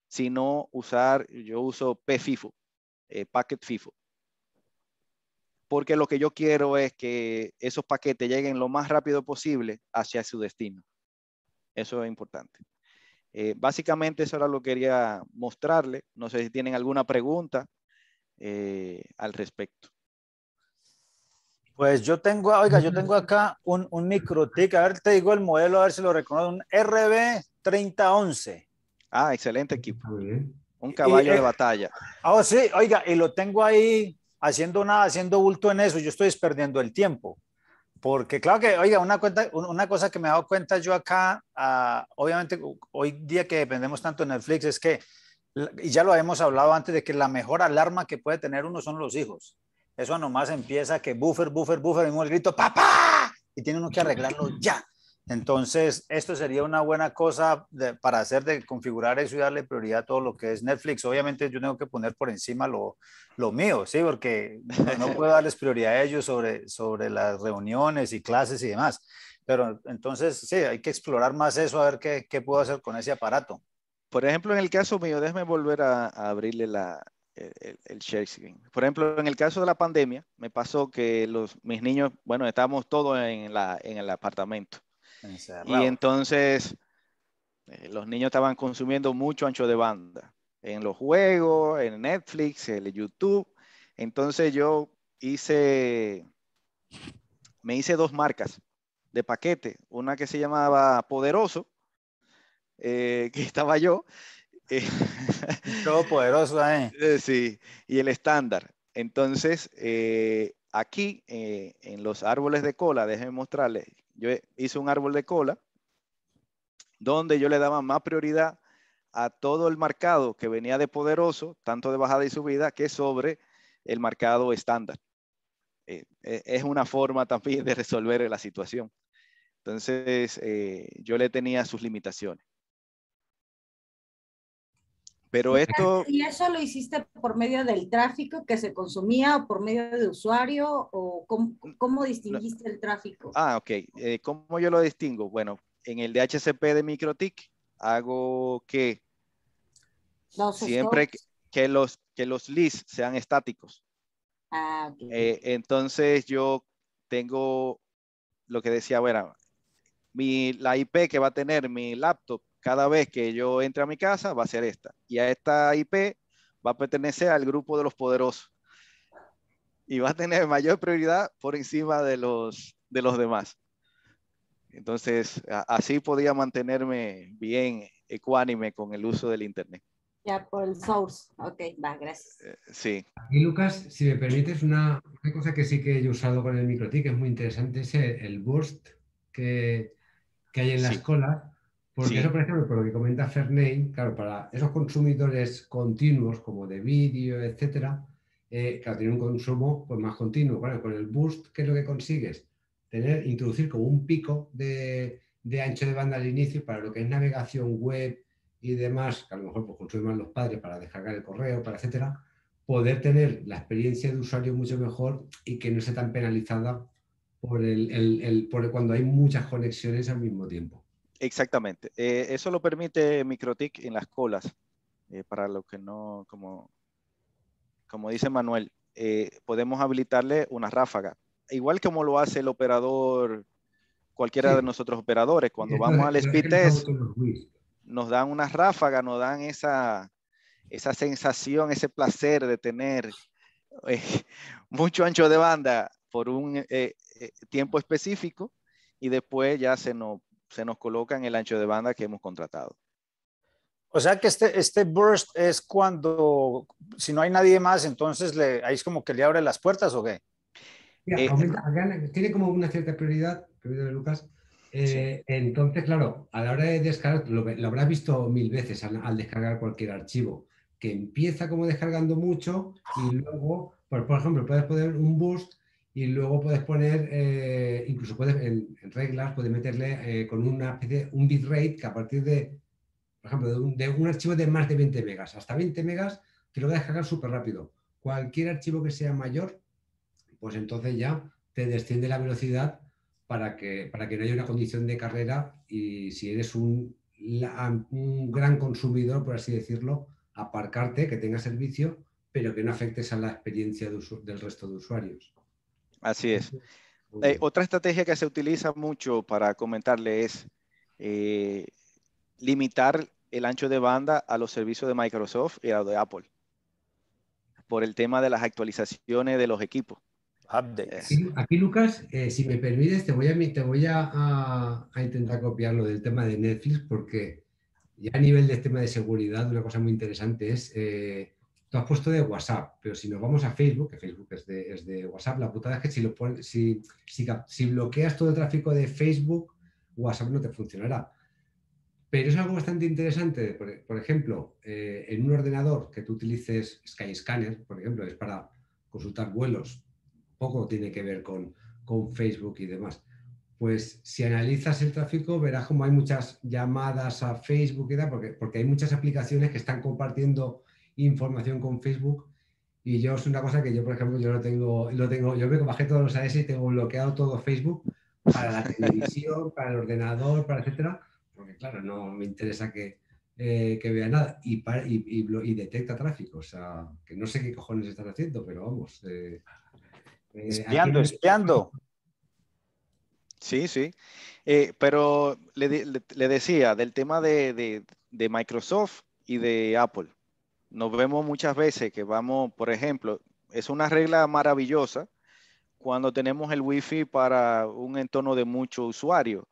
B: sino usar, yo uso PFIFO, eh, Packet FIFO porque lo que yo quiero es que esos paquetes lleguen lo más rápido posible hacia su destino. Eso es importante. Eh, básicamente eso era lo que quería mostrarle. No sé si tienen alguna pregunta
A: eh,
B: al respecto.
A: Pues yo tengo, oiga, yo tengo acá un, un TIC. A ver, te digo el modelo, a ver si lo reconozco. Un RB3011. Ah, excelente equipo. Un caballo de eh, batalla. Ah, sí, oiga, y lo tengo ahí haciendo nada, haciendo bulto en eso, yo estoy perdiendo el tiempo. Porque claro que, oiga, una, cuenta, una cosa que me he dado cuenta yo acá, ah, obviamente hoy día que dependemos tanto de Netflix, es que, y ya lo hemos hablado antes, de que la mejor alarma que puede tener uno son los hijos. Eso nomás empieza que buffer, buffer, buffer, y el grito, papá, y tiene uno que arreglarlo ya. Entonces, esto sería una buena cosa para hacer de configurar eso y darle prioridad a todo lo que es Netflix. Obviamente, yo tengo que poner por encima lo, mío, ¿sí? Porque no puedo darles prioridad a ellos sobre, las reuniones y clases y demás. Pero entonces, sí, hay que explorar más eso, a ver qué, puedo hacer con ese aparato. Por ejemplo, en
B: el caso mío, déjeme volver a, abrirle el, el, share Por ejemplo, en el caso de la pandemia, me pasó que los, mis niños, bueno, estábamos todos en el apartamento. Y entonces eh, los niños estaban consumiendo mucho ancho de banda en los juegos, en Netflix, en YouTube. Entonces yo hice, me hice dos marcas de paquete, una que se llamaba Poderoso, eh, que estaba yo. Todo poderoso, eh. ¿eh? Sí, y el estándar. Entonces, aquí en los árboles de cola, déjenme mostrarles yo hice un árbol de cola donde yo le daba más prioridad a todo el mercado que venía de poderoso, tanto de bajada y subida, que sobre el marcado estándar. Eh, eh, es una forma también de resolver la situación. Entonces, eh, yo le tenía sus limitaciones. Pero pues esto... ¿Y eso lo hiciste por medio del tráfico que se consumía o por medio de usuario o cómo, distinguiste el tráfico? Ah, ok. Eh, ¿Cómo yo lo distingo? Bueno, en el DHCP de MicroTik hago que siempre que, los, que los lists sean estáticos. Ah, okay. Eh, entonces yo tengo lo que decía, bueno, mi, la IP que va a tener mi laptop cada vez que yo entre a mi casa va a ser esta. Y a esta IP va a pertenecer al grupo de los poderosos. Y va a tener mayor prioridad por encima de los, de los demás. Entonces, así podía mantenerme bien ecuánime con el uso del Internet.
C: Ya, por el source. Ok, va, gracias. Eh, sí. Aquí, Lucas, si me permites, una, cosa que sí que he usado con el MicroTik, que es muy interesante, es el, burst que, que, hay en las colas porque eso, por ejemplo, por lo que comenta Ferney, claro, para esos consumidores continuos como de vídeo, etcétera, que eh, tiene un consumo pues, más continuo. bueno con el boost, ¿qué es lo que consigues? Tener, introducir como un pico de, ancho de banda al inicio para lo que es navegación web y demás, que a lo mejor pues, consumen los padres para descargar el correo, para etcétera, poder tener la experiencia de usuario mucho mejor y que no sea tan penalizada por, el, el, el, por cuando hay muchas conexiones al mismo tiempo. Exactamente.
B: Eh, eso lo permite Microtic en las colas. Eh, para lo que no, como, como dice Manuel, eh, podemos habilitarle una ráfaga. Igual como lo hace el operador, cualquiera de nosotros operadores, cuando vamos al speed test, nos dan una ráfaga, nos dan esa, esa sensación, ese placer de tener mucho ancho de banda por un tiempo específico y después ya se nos se nos coloca en el ancho de banda que hemos contratado.
A: O sea que este, este burst es cuando, si no hay nadie más, entonces le, ahí es como que le abre las puertas o qué?
C: Eh, tiene como una cierta prioridad, Lucas. Eh, entonces, claro, a la hora de descargar, lo, habrás visto mil veces al, descargar cualquier archivo, que empieza como descargando mucho y luego, por, por ejemplo, puedes poner un burst y luego puedes poner, eh, incluso puedes en, reglas, puedes meterle eh, con una un bitrate que a partir de, por ejemplo, de un, archivo de más de 20 megas, hasta 20 megas te lo va a descargar súper rápido. Cualquier archivo que sea mayor, pues entonces ya te desciende la velocidad para que, para que no haya una condición de carrera y si eres un, un gran consumidor, por así decirlo, aparcarte, que tenga servicio, pero que no afectes a la experiencia del resto de usuarios. Así es. Eh, otra estrategia que se
B: utiliza mucho para comentarle es eh, limitar el ancho de banda a los servicios de Microsoft y a los de Apple por el tema de las actualizaciones de los equipos. Aquí,
C: Lucas, eh, si me permites, te voy, a, te voy a, intentar copiar lo del tema de Netflix porque ya a nivel de tema de seguridad una cosa muy interesante es lo has puesto de WhatsApp, pero si nos vamos a Facebook, que Facebook es de, WhatsApp, la putada es que si, bloqueas todo el tráfico de Facebook, WhatsApp no te funcionará. Pero es algo bastante interesante. Por, ejemplo, eh, en un ordenador que tú utilices Skyscanner, por ejemplo, es para consultar vuelos, poco tiene que ver con, con Facebook y demás. Pues si analizas el tráfico, verás como hay muchas llamadas a Facebook y porque, porque hay muchas aplicaciones que están compartiendo información con Facebook. Y yo es una cosa que yo, por ejemplo, yo lo tengo, lo tengo, yo me bajé todos los AS y tengo bloqueado todo Facebook para la televisión, para el ordenador, para etcétera, porque claro, no me interesa que, eh, vea nada y, y, detecta tráfico, o sea, que no sé qué cojones están haciendo, pero vamos. Eh, eh, espiando, espiando.
B: Sí, sí. pero le, decía del tema de Microsoft y de Apple nos vemos muchas veces que vamos, por ejemplo, es una regla maravillosa cuando tenemos el Wi-Fi para un entorno de muchos usuarios.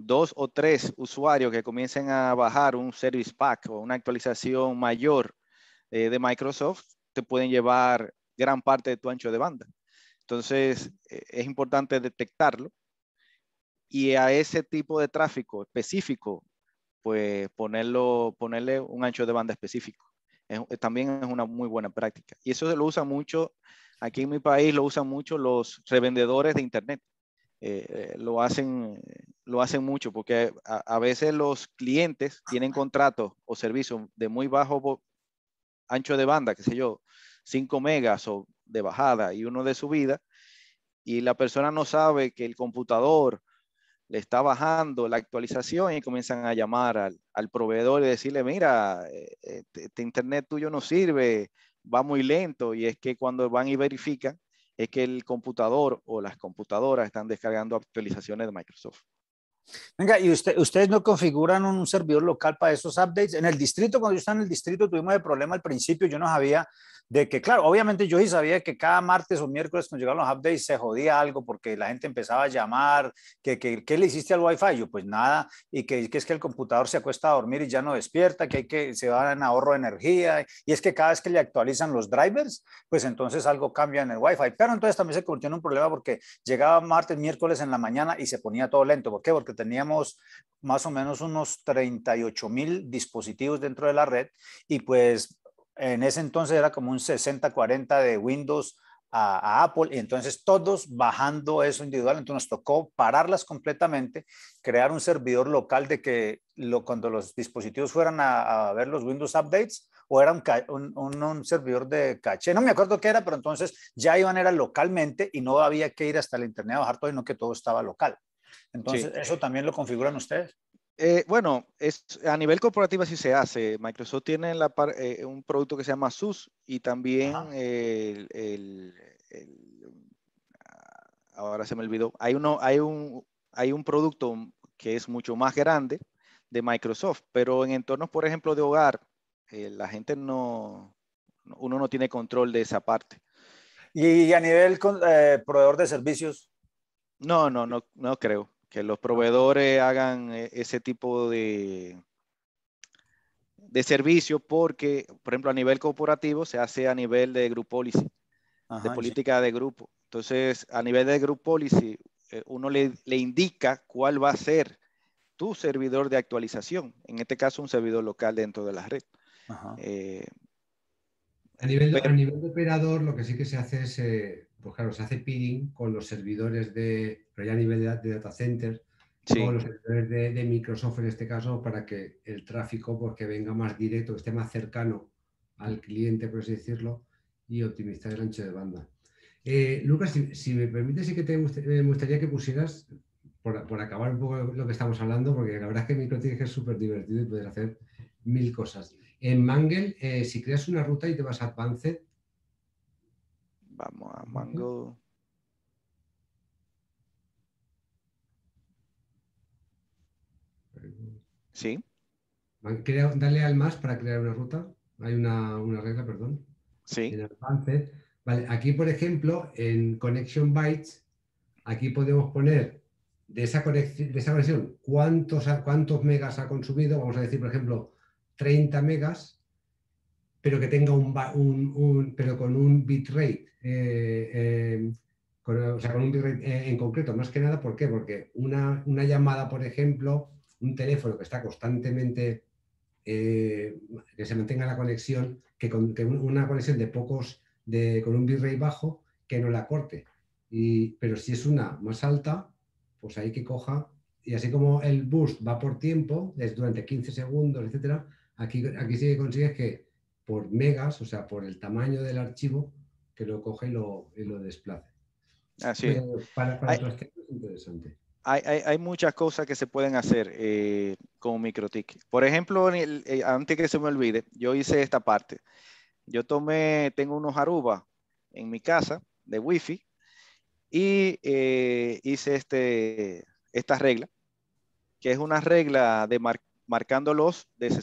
B: Dos o tres usuarios que comiencen a bajar un service pack o una actualización mayor eh, de Microsoft, te pueden llevar gran parte de tu ancho de banda. Entonces, e, es importante detectarlo y a ese tipo de tráfico específico, pues ponerlo, ponerle un ancho de banda específico. Eh, también es una muy buena práctica. Y eso lo usa mucho, aquí en mi país lo usan mucho los revendedores de Internet. Eh, eh, lo, hacen, lo hacen mucho porque a, veces los clientes tienen contratos o servicios de muy bajo ancho de banda, qué sé yo, 5 megas o de bajada y uno de subida, y la persona no sabe que el computador le está bajando la actualización y comienzan a llamar al, proveedor y decirle, mira, eh, eh, este internet tuyo no sirve, va muy lento y es que cuando van y verifican es que el computador o las computadoras están descargando actualizaciones de
A: Microsoft. Venga, ¿y ustedes no configuran un servidor local para esos updates? En el distrito, cuando yo estaba en el distrito, tuvimos el problema al principio, yo no sabía de que, claro, obviamente yo sí sabía que cada martes o miércoles cuando llegaban los updates se jodía algo porque la gente empezaba a llamar, que, que ¿qué le hiciste al wifi? Yo pues nada, y que, es que el computador se acuesta a dormir y ya no despierta, que hay que, se va en ahorro de energía, y es que cada vez que le actualizan los drivers, pues entonces algo cambia en el wifi, pero entonces también se convirtió en un problema porque llegaba martes, miércoles en la mañana y se ponía todo lento, ¿por qué? Porque teníamos más o menos unos 38 mil dispositivos dentro de la red y pues en ese entonces era como un 60-40 de Windows a, Apple y entonces todos bajando eso individualmente, nos tocó pararlas completamente, crear un servidor local de que lo, cuando los dispositivos fueran a, ver los Windows Updates, o era un, un, servidor de caché, no me acuerdo qué era, pero entonces ya iban era localmente y no había que ir hasta el internet a bajar todo, sino que todo estaba local. Entonces, ¿eso también lo configuran ustedes? Eh, bueno, es, a nivel corporativo sí se hace.
B: Microsoft tiene eh, un producto que se llama SUS y también
A: el,
B: ah, Ahora se me olvidó. Hay, uno, hay, un, hay un producto que es mucho más grande de Microsoft, pero en entornos, por ejemplo, de hogar, eh, la gente no... Uno no tiene control de esa parte.
A: Y a nivel proveedor de servicios,
B: no, no, no, no creo que los proveedores hagan eh, ese tipo de, de servicio porque, por ejemplo, a nivel corporativo se hace a nivel de group policy, de política de grupo. Entonces, a nivel de group policy, eh, uno le, indica cuál va a ser tu servidor de actualización, en este caso un servidor local dentro de la red. Eh,
C: a, nivel de, operador, lo que sí que se hace es pues claro, se hace peering con los servidores de, pero ya a nivel de, data center, con los servidores de, Microsoft en este caso, para que el tráfico porque pues, venga más directo, esté más cercano al cliente, por así decirlo, y optimizar el ancho de banda. Eh, Lucas, si, me permite, sí que te me gustaría que pusieras, por, acabar un poco lo que estamos hablando, porque la verdad es que MicroTig es súper divertido y puedes hacer mil cosas. En Mangle, eh, si creas una ruta y te vas a Advanced, Vamos a Mango. Sí. creo, dale al más para crear una ruta. Hay una, una regla, perdón. Sí. aquí, por ejemplo, en Connection Bytes, aquí podemos poner de esa, conexión, de esa conexión cuántos, cuántos megas ha consumido. Vamos a decir, por ejemplo, 30 megas pero que tenga un, un, pero con un bitrate, eh, em, o sea, con un bitrate eh, en concreto, más que nada, ¿por qué? Porque una, una llamada, por ejemplo, un teléfono que está constantemente, eh, que se mantenga la conexión, que con una conexión de pocos, de, con un bitrate bajo, que no la corte. Y, pero si es una más alta, pues ahí que coja. Y así como el boost va por tiempo, es durante 15 segundos, etcétera, aquí, aquí sí que consigues que por megas, o sea, por el tamaño del archivo, que lo coge y lo, desplaza. desplace. Así Para, para hay, es interesante. Hay,
B: hay, muchas cosas que se pueden hacer eh, con MicroTik. Por ejemplo, eh, antes que se me olvide, yo hice esta parte. Yo tomé, tengo unos Aruba en mi casa de Wi-Fi y eh, hice este, esta regla, que es una regla de marcando los de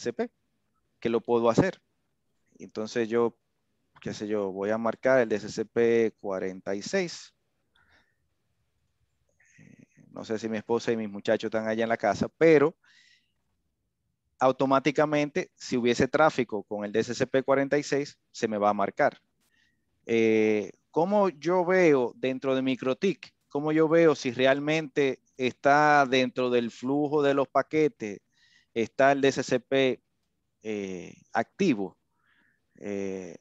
B: que lo puedo hacer. Entonces yo, qué sé yo, voy a marcar el DSCP-46. Eh, no sé si mi esposa y mis muchachos están allá en la casa, pero automáticamente, si hubiese tráfico con el DSCP-46, se me va a marcar. Eh, ¿Cómo yo veo dentro de MicroTIC? ¿Cómo yo veo si realmente está dentro del flujo de los paquetes, está el DSCP eh, activo? Eh,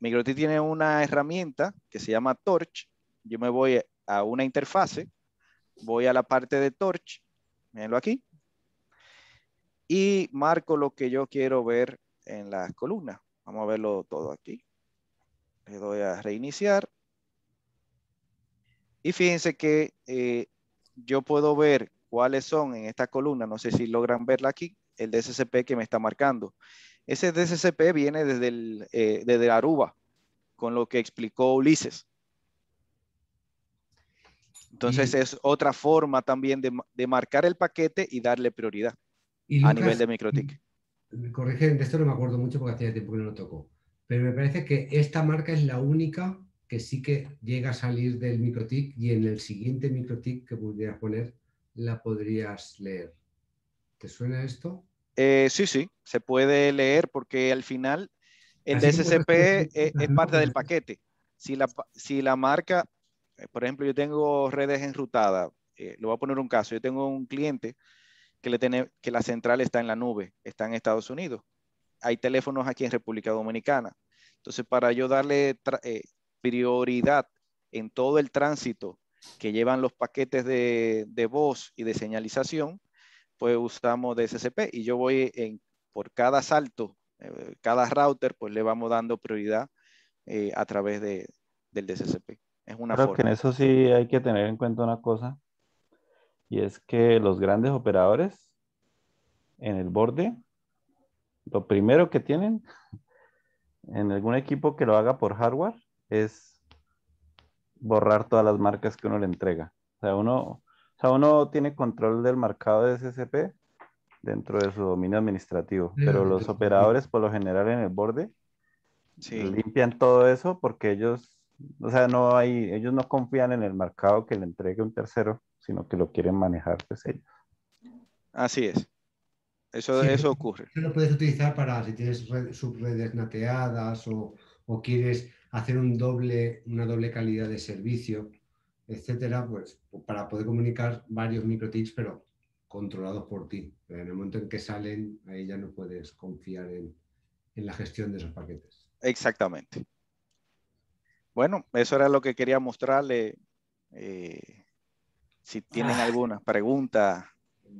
B: tiene una herramienta que se llama Torch. Yo me voy a una interfase, voy a la parte de Torch, mirenlo aquí, y marco lo que yo quiero ver en las columnas. Vamos a verlo todo aquí. Le doy a reiniciar. Y fíjense que eh, yo puedo ver cuáles son en esta columna, no sé si logran verla aquí, el DSCP que me está marcando. Ese DSCP viene eh, desde, Aruba, con lo que explicó Ulises. Entonces es otra forma también de, marcar el paquete y darle prioridad a nivel de Microtic.
C: Corrigen, esto no me acuerdo mucho porque hacía tiempo que no lo tocó, pero me parece que esta marca es la única que sí que llega a salir del microtic y en el siguiente microtic que pudieras poner la podrías leer. ¿Te suena esto?
B: Eh, sí, sí, se puede leer porque al final el DSCP
C: e es, parte del
B: paquete. Si la, marca, eh, por ejemplo, yo tengo redes enrutadas, eh, le voy a poner un caso, yo tengo un cliente que, la central está en la nube, está en Estados Unidos. Hay teléfonos aquí en República Dominicana. Entonces, para yo darle prioridad en todo el tránsito que llevan los paquetes de voz y de señalización, usamos DSCP y yo voy en, por cada salto, eh, cada router, pues le vamos dando prioridad eh, a través de,
D: del DSCP. Es una Creo que en eso sí hay que tener en cuenta una cosa, y es que los grandes operadores en el borde, lo primero que tienen en algún equipo que lo haga por hardware es borrar todas las marcas que uno le entrega. O sea, uno sea, uno tiene control del mercado de SSP dentro de su dominio administrativo, pero los operadores por lo general en el borde limpian todo eso porque ellos, o sea, no hay, ellos no confían en el mercado que le entregue un tercero, sino que lo quieren manejar pues, ellos. Así es.
B: Eso, eso ocurre.
C: lo puedes utilizar para si tienes subredes nateadas o, quieres hacer un doble, una doble calidad de servicio etcétera, pues para poder comunicar varios tips, pero controlados por ti. Pero en el momento en que salen, ahí ya no puedes confiar en, la gestión de esos paquetes.
B: Exactamente. Bueno, eso era lo que quería mostrarle. Eh, si tienen ah. alguna pregunta.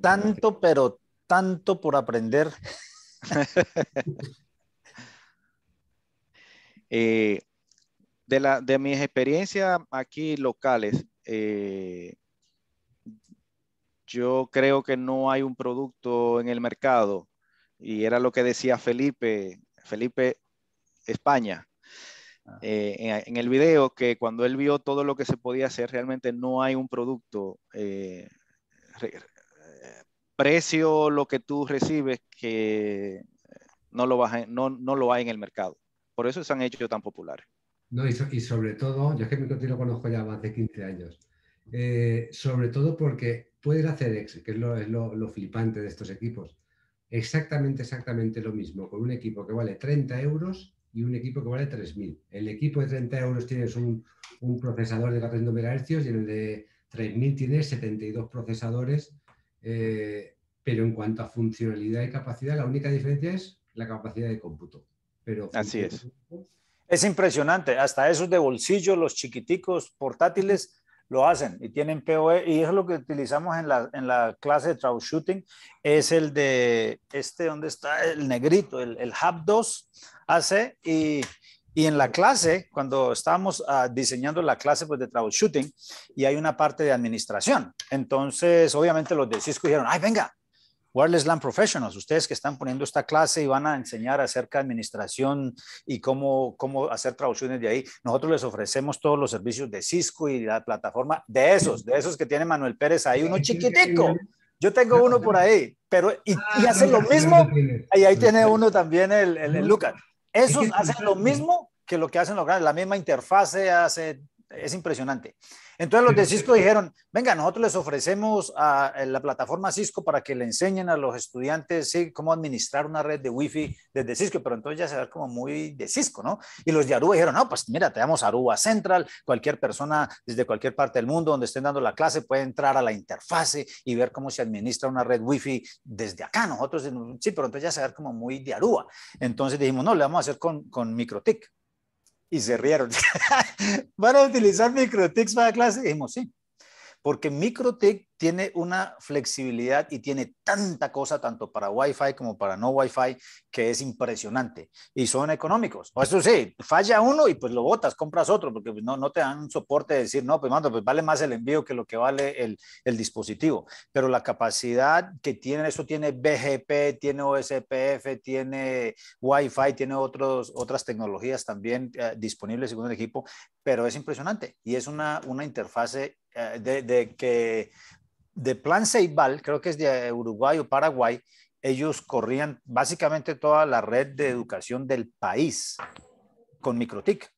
A: Tanto, pero tanto por aprender.
B: eh, de, la, de mis experiencias aquí locales, eh, yo creo que no hay un producto en el mercado, y era lo que decía Felipe, Felipe España, ah. eh, en, el video, que cuando él vio todo lo que se podía hacer, realmente no hay un producto. Eh, precio lo que tú recibes que no lo, no lo hay en el mercado. Por eso se han hecho tan populares.
C: No, y, sobre todo, yo es que me lo conozco ya más de 15 años, eh, sobre todo porque puedes hacer, que es, lo, lo, flipante de estos equipos, exactamente, exactamente lo mismo con un equipo que vale 30 euros y un equipo que vale 3.000. El equipo de 30 euros tienes un, un procesador de 400 MHz y en el de 3.000 tienes 72 procesadores, eh, pero en cuanto a funcionalidad y capacidad, la única diferencia es la
A: capacidad de cómputo. Pero Así es. Es impresionante, hasta esos de bolsillo, los chiquiticos portátiles, lo hacen y tienen POE y es lo que utilizamos en la, clase de troubleshooting, es el de este donde está el negrito, el, el Hub 2 hace y, en la clase, cuando estábamos ah, diseñando la clase pues, de troubleshooting y hay una parte de administración, entonces obviamente los de Cisco dijeron, ay venga, Wireless LAN Professionals, ustedes que están poniendo esta clase y van a enseñar acerca de administración y cómo, cómo hacer traducciones de ahí. Nosotros les ofrecemos todos los servicios de Cisco y la plataforma de esos, de esos que tiene Manuel Pérez ahí, uno chiquitico. Yo tengo uno por ahí, pero y, ah, hace lo mismo. Y ahí tiene uno también el, el, el Lucas. Esos hacen lo mismo que lo que hacen los grandes, la misma interfase, hace es impresionante. Entonces los de Cisco dijeron, venga, nosotros les ofrecemos a la plataforma Cisco para que le enseñen a los estudiantes cómo administrar una red de Wi-Fi desde Cisco, pero entonces ya se ve como muy de Cisco, ¿no? Y los de Aruba dijeron, no, pues mira, te damos Aruba Central, cualquier persona desde cualquier parte del mundo donde estén dando la clase puede entrar a la interfase y ver cómo se administra una red Wi-Fi desde acá. Nosotros, sí, pero entonces ya se ve como muy de Aruba. Entonces dijimos, no, le vamos a hacer con, con MicroTIC y se rieron. ¿Van a utilizar Microtext para clase? Dijimos, sí porque MicroTik tiene una flexibilidad y tiene tanta cosa, tanto para Wi-Fi como para no Wi-Fi, que es impresionante. Y son económicos. O eso sí, falla uno y pues lo botas, compras otro, porque pues no, no te dan soporte de decir, no, pues mando, pues vale más el envío que lo que vale el, el dispositivo. Pero la capacidad que tiene, eso tiene BGP, tiene OSPF, tiene Wi-Fi, tiene otros, otras tecnologías también eh, disponibles según el equipo, pero es impresionante y es una, una interfase eh, de, que de Plan Ceibal, creo que es de Uruguay o Paraguay, ellos corrían básicamente toda la red de educación del país con microtic.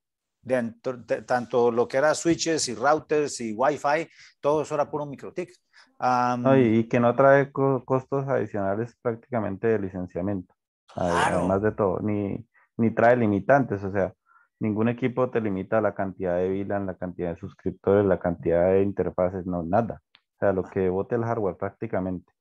A: tanto lo que era switches y routers y wifi, todo eso era puro microtic.
D: y, que no trae costos adicionales prácticamente de licenciamiento, además de todo, ni, ni trae limitantes, o sea, Ningún equipo te limita la cantidad de VLAN, la cantidad de suscriptores, la cantidad de interfaces, no, nada. O sea, lo que vote el hardware prácticamente.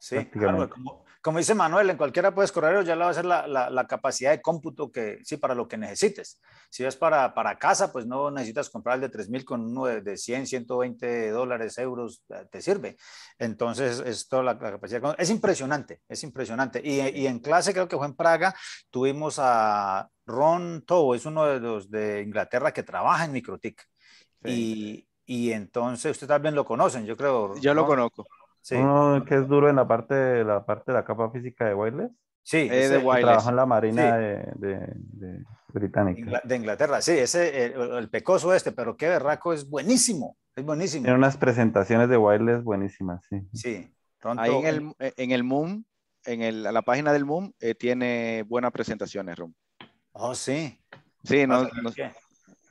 A: Sí, prácticamente como dice Manuel, en cualquiera puedes correr o ya le va a ser la, capacidad de cómputo que sí, para lo que necesites. Si es para, para casa, pues no necesitas comprar el de 3000 con uno de, 100, 120 dólares, euros, eh, te sirve. Entonces, es toda la, capacidad. Es impresionante, es impresionante. Eh, y, en clase, creo que fue en Praga, tuvimos a Ron Tow, es uno de los de Inglaterra que trabaja en MicroTIC. Y, y entonces, usted también lo conocen, yo creo. Yo lo conozco. Sí.
D: que es duro en la parte, la parte de la capa física de wireless. Sí, eh, de Trabaja en la Marina de, Británica.
A: de Inglaterra, sí, ese, el, pecoso este, pero qué berraco, es buenísimo, es buenísimo. Tiene unas
D: presentaciones de wireless buenísimas, sí.
B: Sí. Ahí en el, en el Moon, en el, la página del Moon, eh, tiene buenas presentaciones, Rom.
A: Oh, sí.
B: Sí, no, no,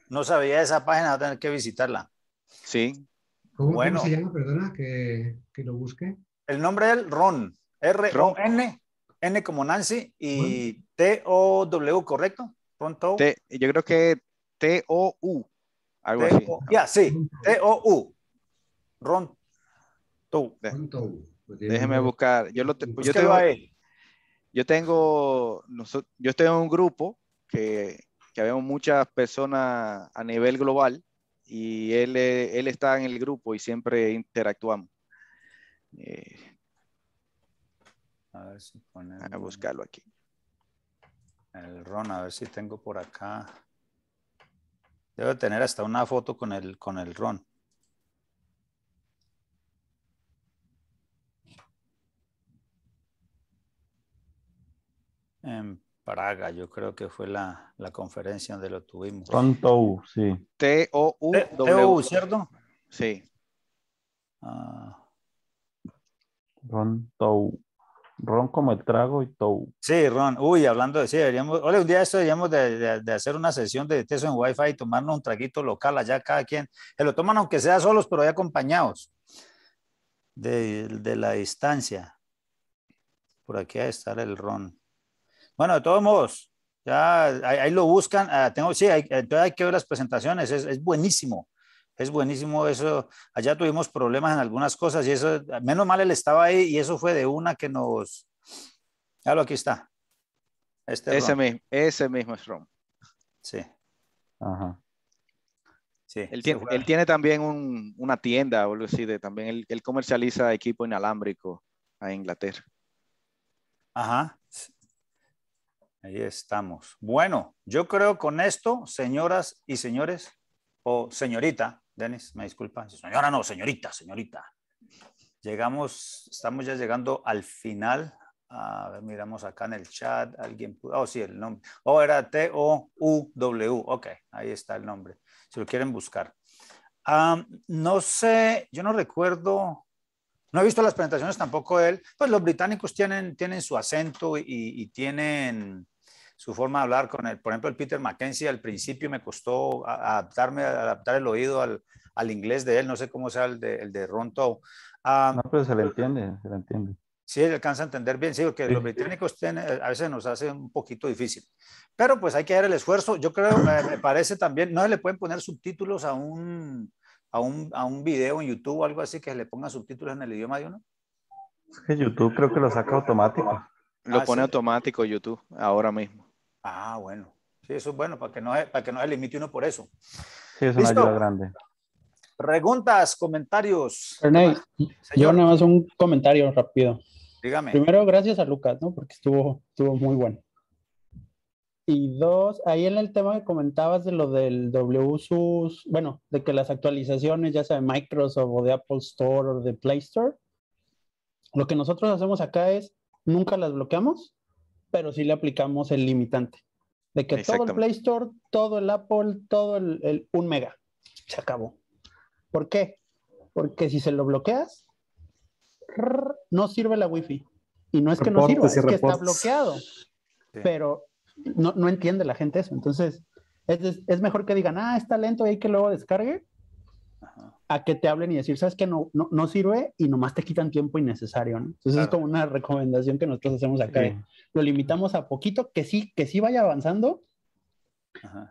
A: no sabía esa página, voy a tener que visitarla. Sí, ¿Cómo, bueno, se llama? Perdona, que, lo busque. El nombre es Ron. R-O-N. N como Nancy y T-O-W, ¿correcto? Ron yo creo que T-O-U. Algo así. Ya, sí. T-O-U. Ron Tou.
B: Pues déjeme buscar. Yo, lo yo, tengo, yo tengo. Yo estoy un grupo que, que muchas personas a nivel global y él, eh, él está en el grupo y siempre interactuamos.
A: Eh, a ver si ponemos... A buscarlo aquí. El Ron, a ver si tengo por acá. Debo tener hasta una foto con el, con el Ron. yo creo que fue la, la conferencia donde lo tuvimos. Ron TOU, sí. T-O-U. t cierto
D: Sí. Ah. Ron Tou. Ron como el trago y Tou. Sí, Ron. Uy,
A: hablando de sí, deberíamos, un día esto deberíamos de, hacer una sesión de teso en Wi-Fi y tomarnos un traguito local allá cada quien. Se lo toman aunque sea solos, pero acompañados. De, de la distancia. Por aquí a estar el Ron. Bueno, de todos modos, ya ahí, lo buscan. Ah, tengo, sí, hay, que ver las presentaciones, es, buenísimo. Es buenísimo eso. Allá tuvimos problemas en algunas cosas y eso, menos mal él estaba ahí y eso fue de una que nos. lo aquí está. Este ese, mismo, ese mismo es Sí. Ajá.
B: Sí, él, tiene, también una tienda o algo así, también él, él, comercializa equipo
A: inalámbrico a Inglaterra. Ajá. Ahí estamos. Bueno, yo creo con esto, señoras y señores, o señorita, Denis, me disculpa, señora no, señorita, señorita. Llegamos, estamos ya llegando al final. A ver, miramos acá en el chat, alguien oh sí, el nombre, oh era T-O-U-W, ok, ahí está el nombre, si lo quieren buscar. no sé, yo no recuerdo, no he visto las presentaciones tampoco él, pues los británicos tienen, tienen su acento y, y tienen su forma de hablar con él. Por ejemplo, el Peter Mackenzie al principio me costó adaptarme, adaptar el oído al, al inglés de él, no sé cómo sea el de, el de Ron no,
D: pero se le entiende, se le entiende.
A: Sí, alcanza a entender bien, sí, porque los británicos eh, a veces nos hace un poquito difícil. Pero pues hay que dar el esfuerzo. Yo creo, me, parece también, no se le pueden poner subtítulos a un, a un, a video en YouTube o algo así que le ponga subtítulos en el idioma de uno.
D: Es que YouTube creo que lo saca automático.
A: Lo ah, pone automático YouTube ahora mismo. Ah, bueno. Sí, eso es bueno, para que no, para que no se limite uno por eso. Sí, es una ayuda grande. Preguntas, comentarios.
E: yo nada más un comentario rápido.
A: Dígame. Primero,
E: gracias a Lucas, ¿no? Porque estuvo, estuvo muy bueno. Y dos, ahí en el tema que comentabas de lo del WSUS, bueno, de que las actualizaciones, ya sea de Microsoft o de Apple Store o de Play Store, lo que nosotros hacemos acá es nunca las bloqueamos pero sí le aplicamos el limitante de que todo el Play Store, todo el Apple, todo el, un mega, se acabó. ¿Por qué? Porque si se lo bloqueas, no sirve la Wi-Fi. Y no es que no sirva, es que está bloqueado. Pero no, entiende la gente eso. Entonces, es, mejor que digan, ah, está lento y hay que luego descargue. Ajá a que te hablen y decir, sabes que no, no, sirve y nomás te quitan tiempo innecesario, Entonces es como una recomendación que nosotros hacemos acá. Lo limitamos a poquito, que sí, que sí vaya avanzando,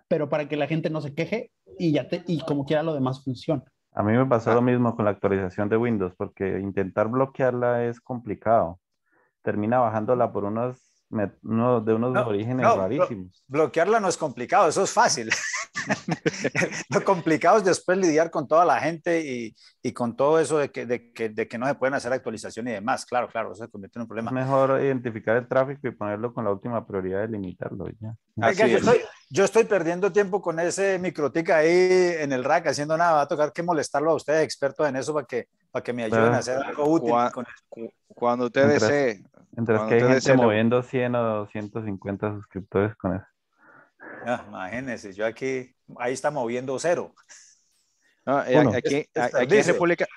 E: pero para que la gente no se queje y ya te, y como quiera lo demás funciona.
D: A mí me pasa lo ah. mismo con la actualización de Windows, porque intentar bloquearla es complicado. Termina bajándola por unas de unos orígenes rarísimos.
A: bloquearla no es complicado, eso es fácil. Lo complicado es después lidiar con toda la gente y, con todo eso de que, de, que, no se pueden hacer actualizaciones y demás. Claro, claro, eso se convierte en un problema.
D: mejor identificar el tráfico y ponerlo con la última prioridad de limitarlo.
A: yo, estoy, perdiendo tiempo con ese microtic ahí en el rack haciendo nada. Va a tocar que molestarlo a ustedes, expertos en eso, para que, para que me ayuden ah, a hacer algo útil. cuando usted desee,
D: Mientras que hay gente moviendo 100 o 250 suscriptores con eso.
A: Ah, imagínense, yo aquí, ahí está moviendo cero.
D: Eh, aquí,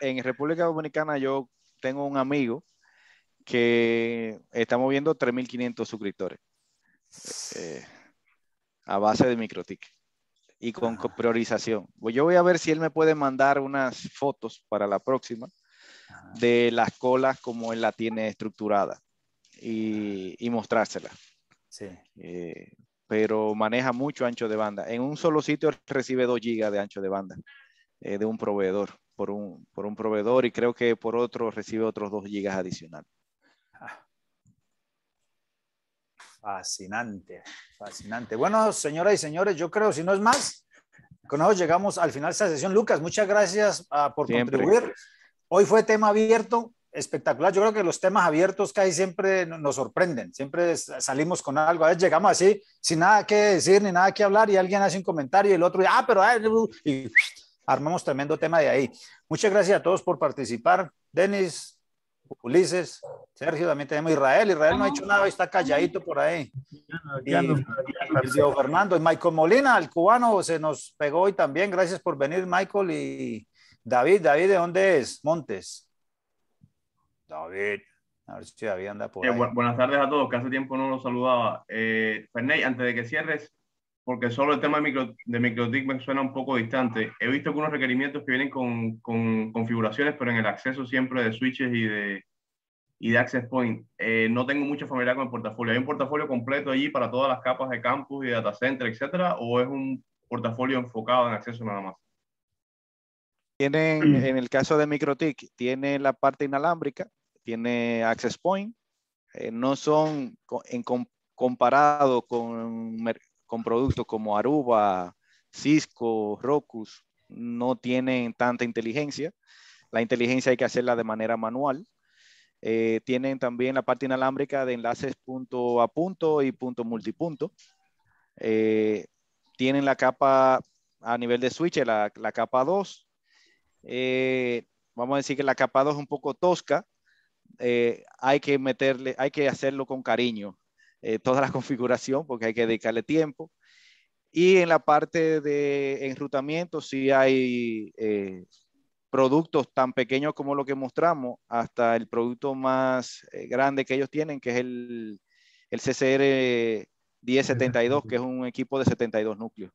A: en, República, Dominicana yo tengo
B: un amigo que está moviendo 3.500 suscriptores eh, a base de microtic y con ah. Priorización, priorización. Pues yo voy a ver si él me puede mandar unas fotos para la próxima de las colas como él la tiene estructurada y, mostrársela. Sí. Eh, pero maneja mucho ancho de banda. En un solo sitio recibe 2 gigas de ancho de banda eh, de un proveedor, por un, proveedor y creo que por otro recibe otros
A: 2 gigas adicional. Ah. Fascinante, fascinante. Bueno, señoras y señores, yo creo, si no es más, con eso llegamos al final de esta sesión. Lucas, muchas gracias ah, por contribuir. Hoy fue tema abierto, espectacular. Yo creo que los temas abiertos que hay siempre nos sorprenden, siempre salimos con algo. A veces llegamos así, sin nada que decir ni nada que hablar, y alguien hace un comentario y el otro, ah, pero, ah, uh", y armamos tremendo tema de ahí. Muchas gracias a todos por participar. Denis, Ulises, Sergio, también tenemos Israel. Israel no ha hecho nada, está calladito por ahí. Y, Fernando Michael Molina, el cubano, se nos pegó hoy también. Gracias por venir, Michael y David. David, ¿de dónde es? Montes.
F: David. A ver si David anda por. Eh, ahí. buenas tardes a todos, que hace tiempo no los saludaba. Eh, pues antes de que cierres, porque solo el tema de, micro, de MicroTik me suena un poco distante. He visto algunos requerimientos que vienen con, configuraciones, pero en el acceso siempre de switches y de, de Access Point. Eh, no tengo mucha familiaridad con el portafolio. ¿Hay un portafolio completo allí para todas las capas de campus y data center, etcétera? ¿O es un portafolio enfocado en acceso nada más?
B: Tienen, mm. en el caso de MikroTik, tiene la parte inalámbrica, tiene Access Point. Eh, no son en, comparado con, productos como Aruba, Cisco, Rocus, no tienen tanta inteligencia. La inteligencia hay que hacerla de manera manual. Eh, tienen también la parte inalámbrica de enlaces punto a punto y punto multipunto. Eh, tienen la capa a nivel de switch, la, la capa 2, eh, vamos a decir que la capa 2 es un poco tosca, eh, hay que meterle, hay que hacerlo con cariño, eh, toda la configuración, porque hay que dedicarle tiempo. Y en la parte de enrutamiento, si hay productos tan pequeños como lo que mostramos, hasta el producto más grande que ellos tienen, que es el, el CCR 1072, que es un equipo de 72 núcleos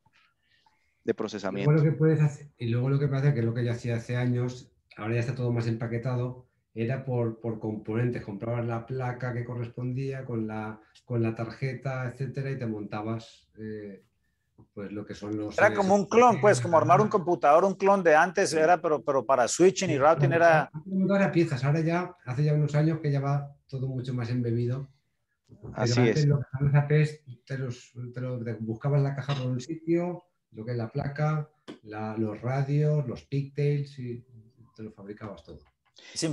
B: de procesamiento.
C: que, puedes hacer, y luego lo que pasa, que lo que yo hacía hace años, ahora ya está todo más empaquetado, era por, por componentes, comprabas la placa que correspondía con la, con la tarjeta, etcétera, y te montabas eh, pues lo que son los... Era como un
A: clon, pues, como armar un computador, un clon de antes, era, pero, pero para switching y routing era... era piezas, ahora ya, hace
C: ya unos años que ya va todo mucho más embebido.
A: Así es. Lo
C: que te, los, te, los, buscabas la caja por un sitio, lo que es la placa, los radios, los pigtails, y te lo fabricabas todo.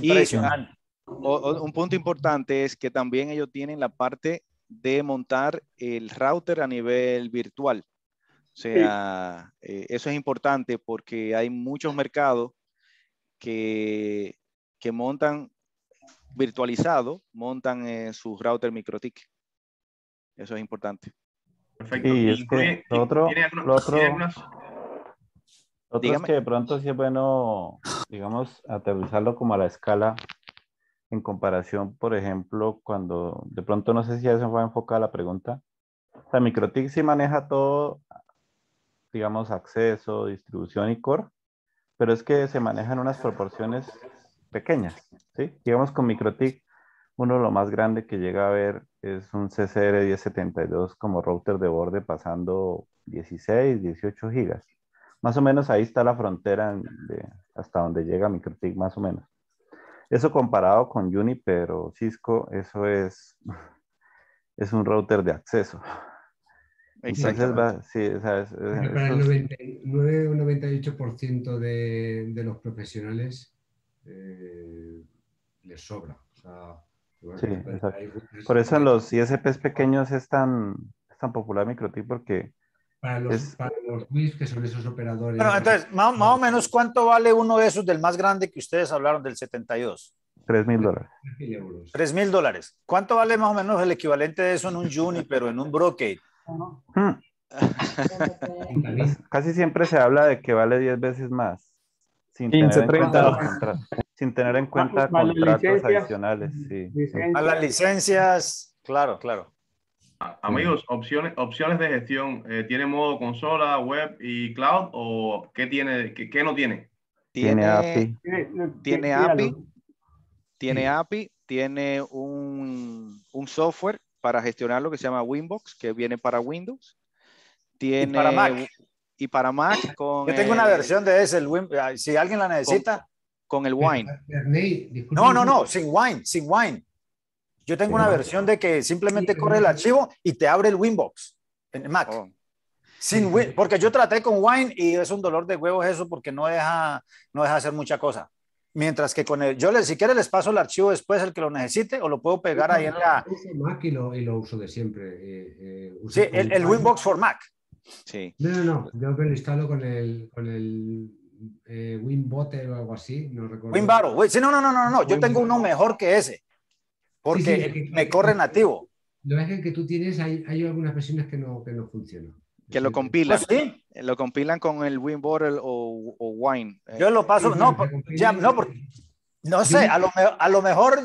A: impresionante.
B: un punto importante es que también ellos tienen la parte de montar el router a nivel virtual. O sea, eh, eso es importante porque hay muchos mercados que, montan virtualizado, montan eh, sus su router MikroTik. Eso es importante.
F: Perfecto. es lo otro, lo otro, es
D: que de pronto sí es bueno, digamos, aterrizarlo como a la escala en comparación, por ejemplo, cuando de pronto no sé si eso va enfocar la pregunta. O sea, Microtik sí maneja todo, digamos, acceso, distribución y core, pero es que se manejan unas proporciones pequeñas, ¿sí? Digamos, con MikroTik, uno lo más grande que llega a ver es un CCR1072 como router de borde pasando 16, 18 gigas. Más o menos ahí está la frontera de, hasta donde llega MicroTik, más o menos. Eso comparado con Juniper o Cisco, eso es, es un router de acceso. Exacto. para el
C: 99 98% de, de los profesionales eh, les sobra. O sea, por eso en
D: los ISPs pequeños es tan, popular Microtip porque... Para los,
C: para los que son esos operadores. Bueno, entonces,
A: más, o menos, ¿cuánto vale uno de esos del más grande que ustedes hablaron, del 72? 3 mil dólares. 3 mil dólares. ¿Cuánto vale más o menos el equivalente de eso en un Juni, pero en un Brocade?
B: Hmm.
D: Casi siempre se habla de que vale 10 veces más. Sin tener en cuenta contratos adicionales.
A: A las licencias, claro, claro. Amigos,
F: opciones, opciones de gestión. Eh, ¿Tiene modo consola, web y cloud o qué tiene, qué, no tiene?
B: Tiene, API. Tiene API. Tiene API. Tiene un, software para gestionar lo que se llama Winbox, que viene para Windows. Tiene para Mac. Y para Mac, con. Yo tengo una versión
A: de ese, el si alguien la necesita.
B: Con, el wine.
A: No, no, no, sin wine, sin wine. Yo tengo una versión de que simplemente corre el archivo y te abre el Winbox en Mac. Oh. Sin porque yo traté con Wine y es un dolor de huevos eso porque no deja, no deja hacer mucha cosa. Mientras que con el, yo le si quieres les paso el archivo después, el que lo necesite, o lo puedo pegar ahí en la...
C: y lo, uso de siempre. Eh, eh, sí, el Winbox for Mac. No, no, no. Yo que lo instalo con el, con el eh, WinBotter o algo así. No recuerdo. WinBaro. Sí,
A: no, no, no, no, no. Yo tengo uno mejor
C: que ese. Porque me corre nativo. Lo es que, tú tienes, hay, hay algunas versiones que no, que no funcionan.
B: Que lo compilan. ¿Ah, ¿Sí? Lo compilan con el WinBottle o,
A: o Wine. Yo lo paso, no, ya, no, porque no sé, a, lo, mejor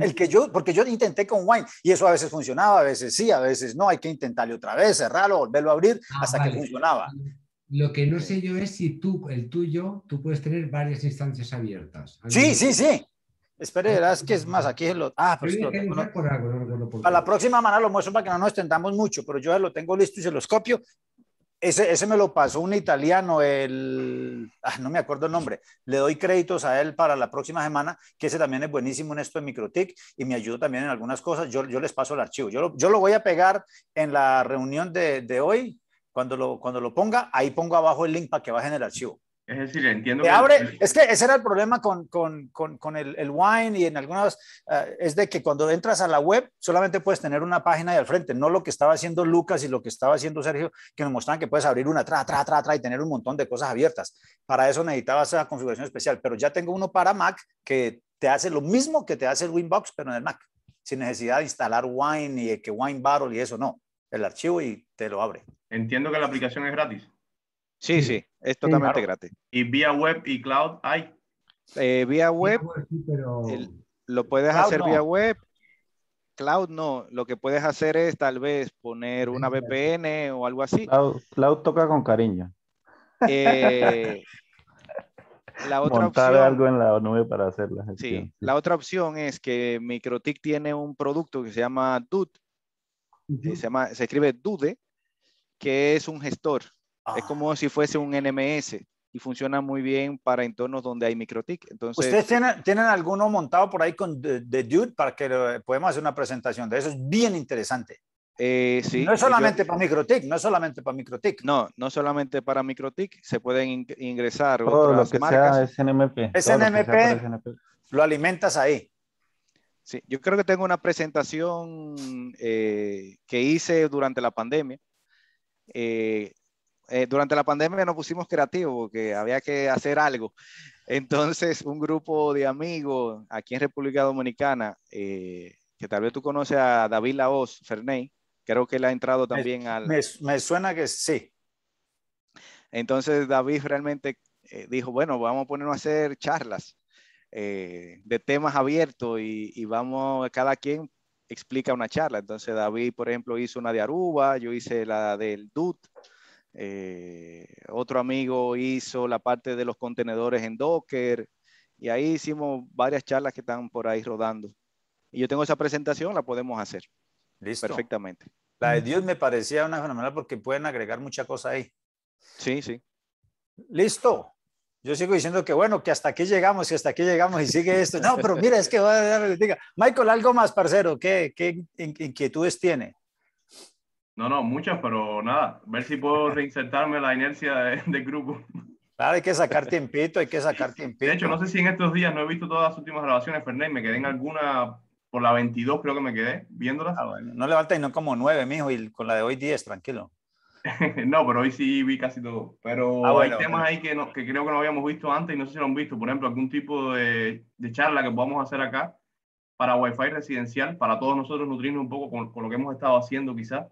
A: el que yo, porque yo intenté con Wine y eso a veces funcionaba, a veces sí, a veces no, hay que intentarle otra vez, cerrarlo, volverlo a abrir ah, hasta que funcionaba.
C: Lo que no sé yo es si tú, el tuyo, tú puedes tener varias instancias abiertas. Sí, sí,
A: sí. Espera, verás que es más, aquí lo... Ah, pero a la próxima mañana lo muestro para que no nos extendamos mucho, pero yo ya lo tengo listo y se los copio ese, ese, me lo pasó un italiano, el, ah, no me acuerdo el nombre, le doy créditos a él para la próxima semana, que ese también es buenísimo en esto de MicroTIC y me ayudó también en algunas cosas, yo, les paso el archivo, yo lo, voy a pegar en la reunión de, hoy, cuando lo, cuando lo ponga, ahí pongo abajo el link para que bajen el archivo.
F: Es decir, entiendo que... Abre,
A: es que ese era el problema con, el, Wine y en algunas, eh, es de que cuando entras a la web solamente puedes tener una página ahí al frente, no lo que estaba haciendo Lucas y lo que estaba haciendo Sergio, que nos mostraban que puedes abrir una, tra, tra, tra, tra y tener un montón de cosas abiertas. Para eso necesitabas esa configuración especial, pero ya tengo uno para Mac que te hace lo mismo que te hace el Winbox, pero en el Mac, sin necesidad de instalar Wine y que Wine Battle y eso, no, el
F: archivo y te lo abre. Entiendo que la aplicación es gratis. Sí, sí, es totalmente gratis. ¿Y vía web y cloud hay?
B: Eh, vía web,
F: lo
D: puedes hacer vía
B: web. Cloud no, lo que puedes hacer es tal vez poner una VPN o algo así.
D: Cloud, toca con cariño.
B: Eh,
D: la otra Montar opción, algo en la nube para Sí,
B: la otra opción es que Mikrotik tiene un producto que se llama Dude se, se escribe DUDE, que es un gestor es como si fuese un NMS y funciona muy bien para entornos donde hay microtic Entonces, ¿Ustedes
A: tienen, alguno montado por ahí con The, Dude para que podemos hacer una presentación de eso? Es bien interesante.
B: Eh, sí, no es solamente
A: para MicroTik, no es solamente para MicroTik. No, no solamente para MicroTik, se pueden
B: ingresar Todo otras lo que marcas.
D: Sea SNMP,
B: lo alimentas ahí. Sí, yo creo que tengo una presentación eh, que hice durante la pandemia eh, eh, durante la pandemia nos pusimos creativos porque había que hacer algo. Entonces, un grupo de amigos aquí en República Dominicana, eh, que tal vez tú conoces a David Laos Ferney, creo que él ha entrado también al... Me, me, suena que sí. Entonces, David realmente eh, dijo, bueno, vamos a ponernos a hacer charlas de temas abiertos y, y vamos, cada quien explica una charla. Entonces David, por ejemplo, hizo una de Aruba, yo hice la del DUT, eh, otro amigo hizo la parte de los contenedores en Docker y ahí hicimos varias charlas que están por ahí rodando.
A: Y yo tengo esa presentación, la podemos hacer. Listo. Perfectamente. La de Dios me parecía una fenomenal porque pueden agregar mucha cosa ahí. Sí, sí. Listo. Yo sigo diciendo que bueno, que hasta aquí llegamos, que hasta aquí llegamos y sigue esto. No, pero mira, es que a Michael, algo más, parcero, ¿qué, qué inquietudes tiene?
F: No, no, muchas, pero nada, ver si puedo reinsertarme la inercia del grupo. Claro, hay
A: que sacar tiempito, hay que sacar tiempito.
F: De hecho, no sé si en estos días no he visto todas las últimas grabaciones, Fernández, me quedé en alguna, por la 22 creo que me quedé, viéndolas. Ah, bueno. No falta y no como nueve, mijo, y con la de hoy 10, tranquilo. no, pero hoy sí vi casi todo. Pero ah, hay temas ahí que, creo que no habíamos visto antes y no sé si lo han visto. Por ejemplo, algún tipo de, charla que podamos hacer acá para Wi-Fi residencial, para todos nosotros nutrirnos un poco con lo que hemos estado haciendo quizás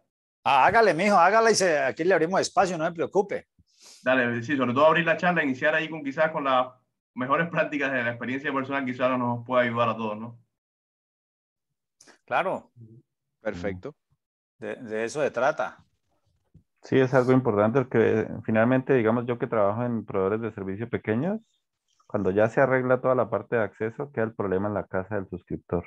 F: Ah, hágale, mijo, hágale y aquí le abrimos espacio, no se preocupe. Dale, sí, sobre todo abrir la charla, iniciar ahí con quizás con las mejores prácticas de la experiencia personal, quizás nos pueda ayudar a todos, ¿no? Claro.
D: Perfecto. De, de eso se trata. Sí, es algo importante porque finalmente, digamos, yo que trabajo en proveedores de servicios pequeños, cuando ya se arregla toda la parte de acceso, queda el problema en la casa del suscriptor.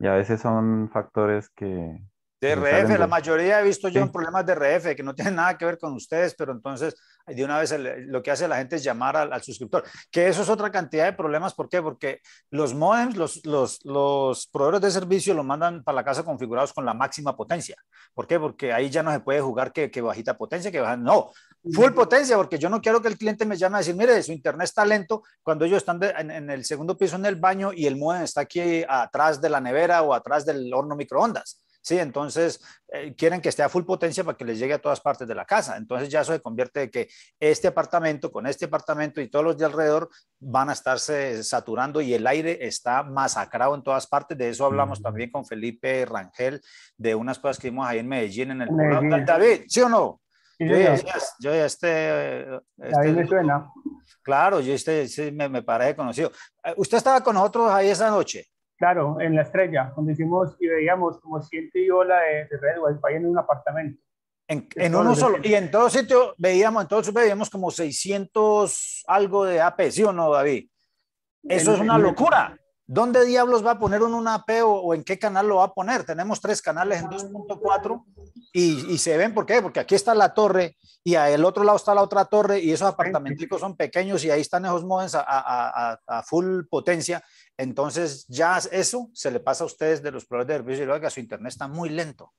D: Y a veces son factores que, de RF, la
A: mayoría he visto yo en problemas de RF que no tienen nada que ver con ustedes, pero entonces de una vez lo que hace la gente es llamar al, suscriptor. Que eso es otra cantidad de problemas. ¿Por qué? Porque los modems, los, los, proveedores de servicio los mandan para la casa configurados con la máxima potencia. ¿Por qué? Porque ahí ya no se puede jugar que, bajita potencia, que baja. No, full potencia, porque yo no quiero que el cliente me llame a decir, mire, su internet está lento cuando ellos están en, en, el segundo piso en el baño y el modem está aquí atrás de la nevera o atrás del horno microondas. ¿sí? Entonces, eh, quieren que esté a full potencia para que les llegue a todas partes de la casa. Entonces ya eso se convierte de que este apartamento con este apartamento y todos los de alrededor van a estarse saturando y el aire está masacrado en todas partes. De eso hablamos también con Felipe Rangel, de unas cosas que vimos ahí en Medellín, en el David, ¿sí o no? yo, yo este, este me suena. Claro, yo este, sí, me, me parece conocido. Eh, usted estaba con nosotros ahí
E: esa noche. Claro, en la estrella, donde hicimos y veíamos como ciento y ola de, de red wifi en un apartamento. En, uno solo, y en todo sitio
A: veíamos, en veíamos como 600 algo de AP, ¿sí o no, David? Eso es una locura. ¿Dónde diablos va a poner un AP o, en qué canal lo va a poner? Tenemos tres canales en 2.4 y, y, se ven, ¿por qué? Porque aquí está la torre y al otro lado está la otra torre y esos apartamenticos son pequeños y ahí están esos modems a, a, a, a full potencia entonces ya eso se le pasa a ustedes de los proveedores de servicios y luego su internet está muy lento.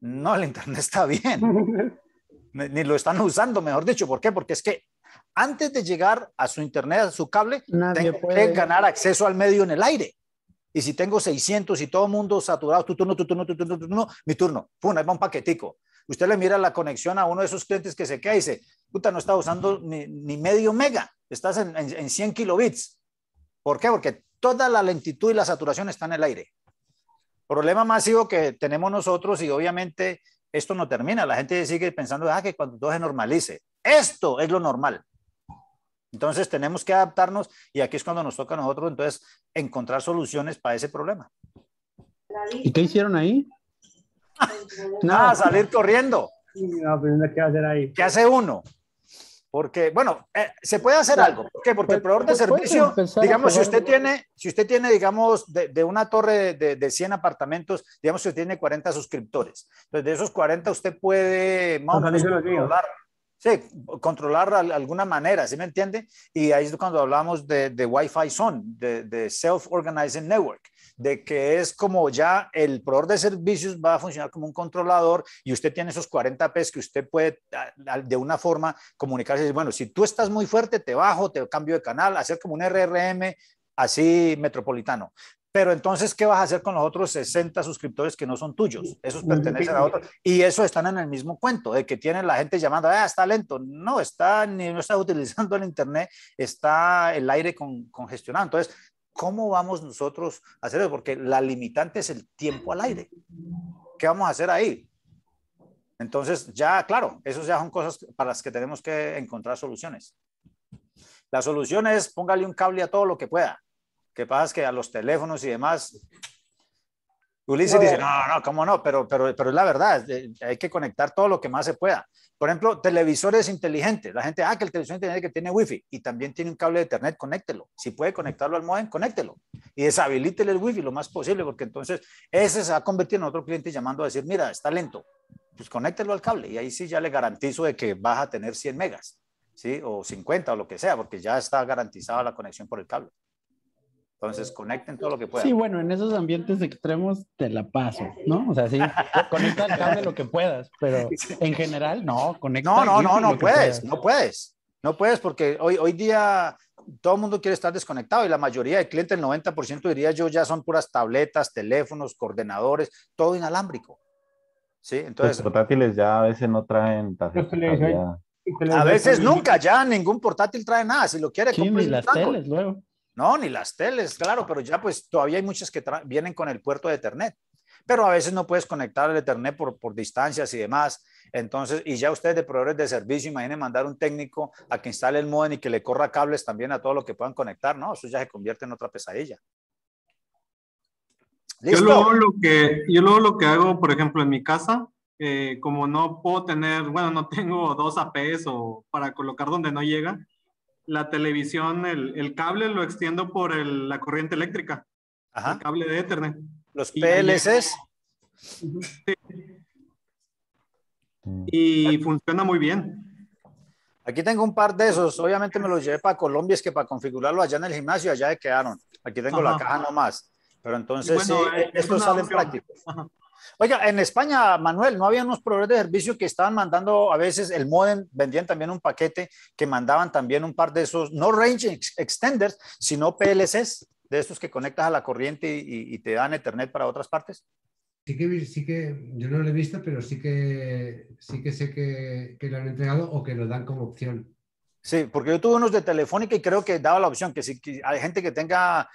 A: No, el internet está bien. Ni lo están usando, mejor dicho. ¿Por qué? Porque es que antes de llegar a su internet, a su cable, Nadie tengo que ganar acceso al medio en el aire. Y si tengo 600 y todo el mundo saturado, tu turno, tu turno, tu turno, mi turno, pum, ahí va un paquetico. Usted le mira la conexión a uno de esos clientes que se queda y dice, puta, no está usando ni, medio mega, estás en, en, en 100 kilobits. ¿Por qué? Porque toda la lentitud y la saturación está en el aire. Problema masivo que tenemos nosotros y obviamente esto no termina. La gente sigue pensando ah, que cuando todo se normalice, esto es lo normal. Entonces tenemos que adaptarnos y aquí es cuando nos toca a nosotros entonces encontrar soluciones para ese problema.
E: ¿Y qué hicieron ahí? Nada, salir
A: corriendo. Pues, ¿Qué hace uno? Porque, bueno, eh, se puede hacer pues, algo. ¿Por qué? Porque el pues, proveedor de pues, servicio, digamos, si usted tiene, si usted tiene, digamos, de, una torre de, 100 apartamentos, digamos, si usted tiene 40 suscriptores. Entonces, de esos 40 usted puede controlar, sí, controlar de alguna manera, ¿sí me entiende? Y ahí es cuando hablamos de, Wi-Fi Zone, de, de Self-Organizing Network de que es como ya el proveedor de servicios va a funcionar como un controlador y usted tiene esos 40 Ps que usted puede de una forma comunicarse y bueno, si tú estás muy fuerte, te bajo, te cambio de canal, hacer como un RRM así metropolitano. Pero entonces, ¿qué vas a hacer con los otros 60 suscriptores que no son tuyos? Esos mm, pertenecen a otros. Y eso están en el mismo cuento, de que tienen la gente llamando, ah, está lento. No, está, ni, no está utilizando el Internet, está el aire congestionado. Entonces, ¿Cómo vamos nosotros a hacer eso? Porque la limitante es el tiempo al aire. ¿Qué vamos a hacer ahí? Entonces, ya, claro, eso ya son cosas para las que tenemos que encontrar soluciones. La solución es póngale un cable a todo lo que pueda. Que pasa que a los teléfonos y demás, Ulises dice, no, no, cómo no, pero, pero, pero es la verdad, hay que conectar todo lo que más se pueda. Por ejemplo, televisores inteligentes. La gente, ah, que el televisor inteligente que tiene wifi y también tiene un cable de internet, conéctelo. Si puede conectarlo al móvil, conéctelo. Y deshabilítele el wifi lo más posible, porque entonces ese se va a convertir en otro cliente llamando a decir, mira, está lento. Pues conéctelo al cable y ahí sí ya le garantizo de que vas a tener 100 megas, ¿sí? O 50 o lo que sea, porque ya está garantizada la conexión por el cable. Entonces conecten
E: todo lo que puedan. Sí, bueno, en esos ambientes extremos te la paso, ¿no? O sea, sí, conecta el cable lo que puedas, pero en general no, conecta. No, no, no, no puedes, no puedes.
A: No puedes porque hoy, hoy día todo el mundo quiere estar desconectado y la mayoría de clientes, el 90% diría yo, ya son puras tabletas, teléfonos, coordenadores, todo inalámbrico. ¿Sí? Entonces, Los
D: portátiles ya a veces no traen A
A: veces nunca, ya ningún portátil trae nada. Si lo quiere, sí, las teles luego. No, ni las teles, claro, pero ya pues todavía hay muchas que vienen con el puerto de Ethernet, pero a veces no puedes conectar el Ethernet por, distancias y demás. Entonces, y ya ustedes de proveedores de servicio, imaginen mandar un técnico a que instale el modem y que le corra cables también a todo lo que puedan conectar, ¿no? Eso ya se convierte en otra pesadilla.
D: Yo, luego lo que, yo lo que hago, por ejemplo, en mi casa, eh, como no puedo tener, bueno, no tengo dos APs o para colocar donde no llega, la televisión, el, cable lo extiendo por la corriente eléctrica. El cable de Ethernet. Los PLCs. Y, sí. Mm. y funciona muy bien.
A: Aquí tengo un par de esos. Obviamente me los llevé para Colombia, es que para configurarlo allá en el gimnasio, allá quedaron. Aquí tengo la caja nomás. Pero entonces, sí, es, estos salen prácticos. Oiga, en España, Manuel, ¿no había unos proveedores de servicio que estaban mandando a veces el modem, vendían también un paquete que mandaban también un par de esos, no range extenders, sino PLCs, de estos que conectas a la corriente y, te dan Ethernet para otras partes?
C: Sí que, yo no lo he visto, pero sí que, sí que sé que lo han entregado o que lo dan como opción.
A: Sí, porque yo tuve unos de Telefónica y creo que daba la opción que si hay gente que tenga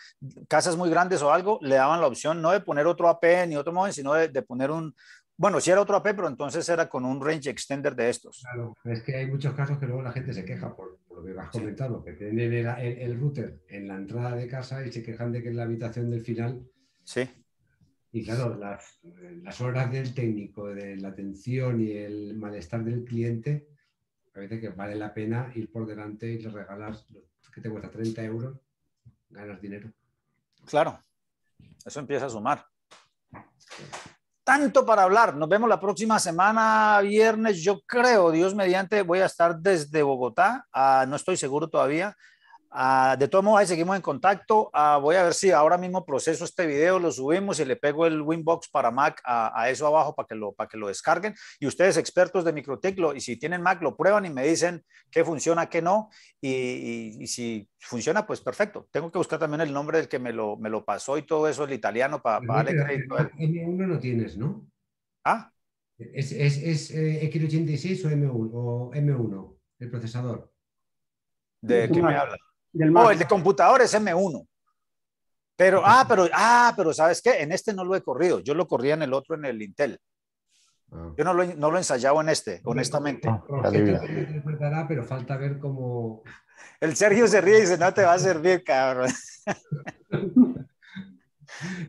A: casas muy grandes o algo, le daban la opción no de poner otro AP ni otro móvil, sino de, poner un, bueno, si era otro AP, pero entonces era con un range extender de estos. Claro,
C: es que hay muchos casos que luego la gente se queja por, lo que has comentado, que tienen el, router en la entrada de casa y se quejan de que es la habitación del final. Sí. Y claro, las horas del técnico, de la atención y el malestar del cliente a que vale la pena ir por delante y le regalas, que te cuesta 30 euros, ganas dinero.
A: Claro, eso empieza a sumar. Tanto para hablar. Nos vemos la próxima semana, viernes. Yo creo, Dios mediante, voy a estar desde Bogotá. Ah, no estoy seguro todavía. Ah, de todos modos, ahí seguimos en contacto. Ah, voy a ver si ahora mismo proceso este video, lo subimos y le pego el Winbox para Mac a, eso abajo para que, lo, para que lo descarguen. Y ustedes, expertos de Microtech, y si tienen Mac, lo prueban y me dicen qué funciona, qué no. Y, si funciona, pues perfecto. Tengo que buscar también el nombre del que me lo, me lo pasó y todo eso, el italiano, para, darle crédito.
C: M1 no tienes, ¿no? Ah. ¿Es, es, es eh, X86 o M1, o M1 el procesador?
A: ¿De qué me habla? Del el de computador es M1. Pero, ah, pero, ah, pero, ¿sabes qué? En este no lo he corrido. Yo lo corría en el otro, en el Intel. Ah. Yo no lo, no lo he ensayado en este, honestamente. Ah,
C: pero falta ver
A: cómo. El Sergio se ríe y dice: No te va a servir, cabrón.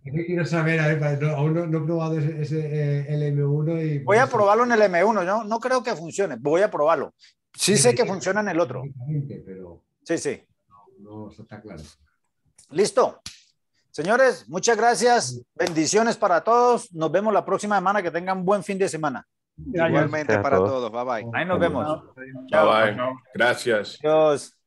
C: quiero saber, aún no, he probado eh, el M1.
A: Voy a pues, probarlo en el M1, no, no creo que funcione. Voy a probarlo. Sí sé que funciona en el otro. Pero... Sí, sí está claro. Listo. Señores, muchas gracias. Bendiciones para todos. Nos vemos la próxima semana. Que tengan buen fin de semana. Igualmente para todos. Bye bye. Ahí nos vemos. Bye Gracias.
B: Adiós.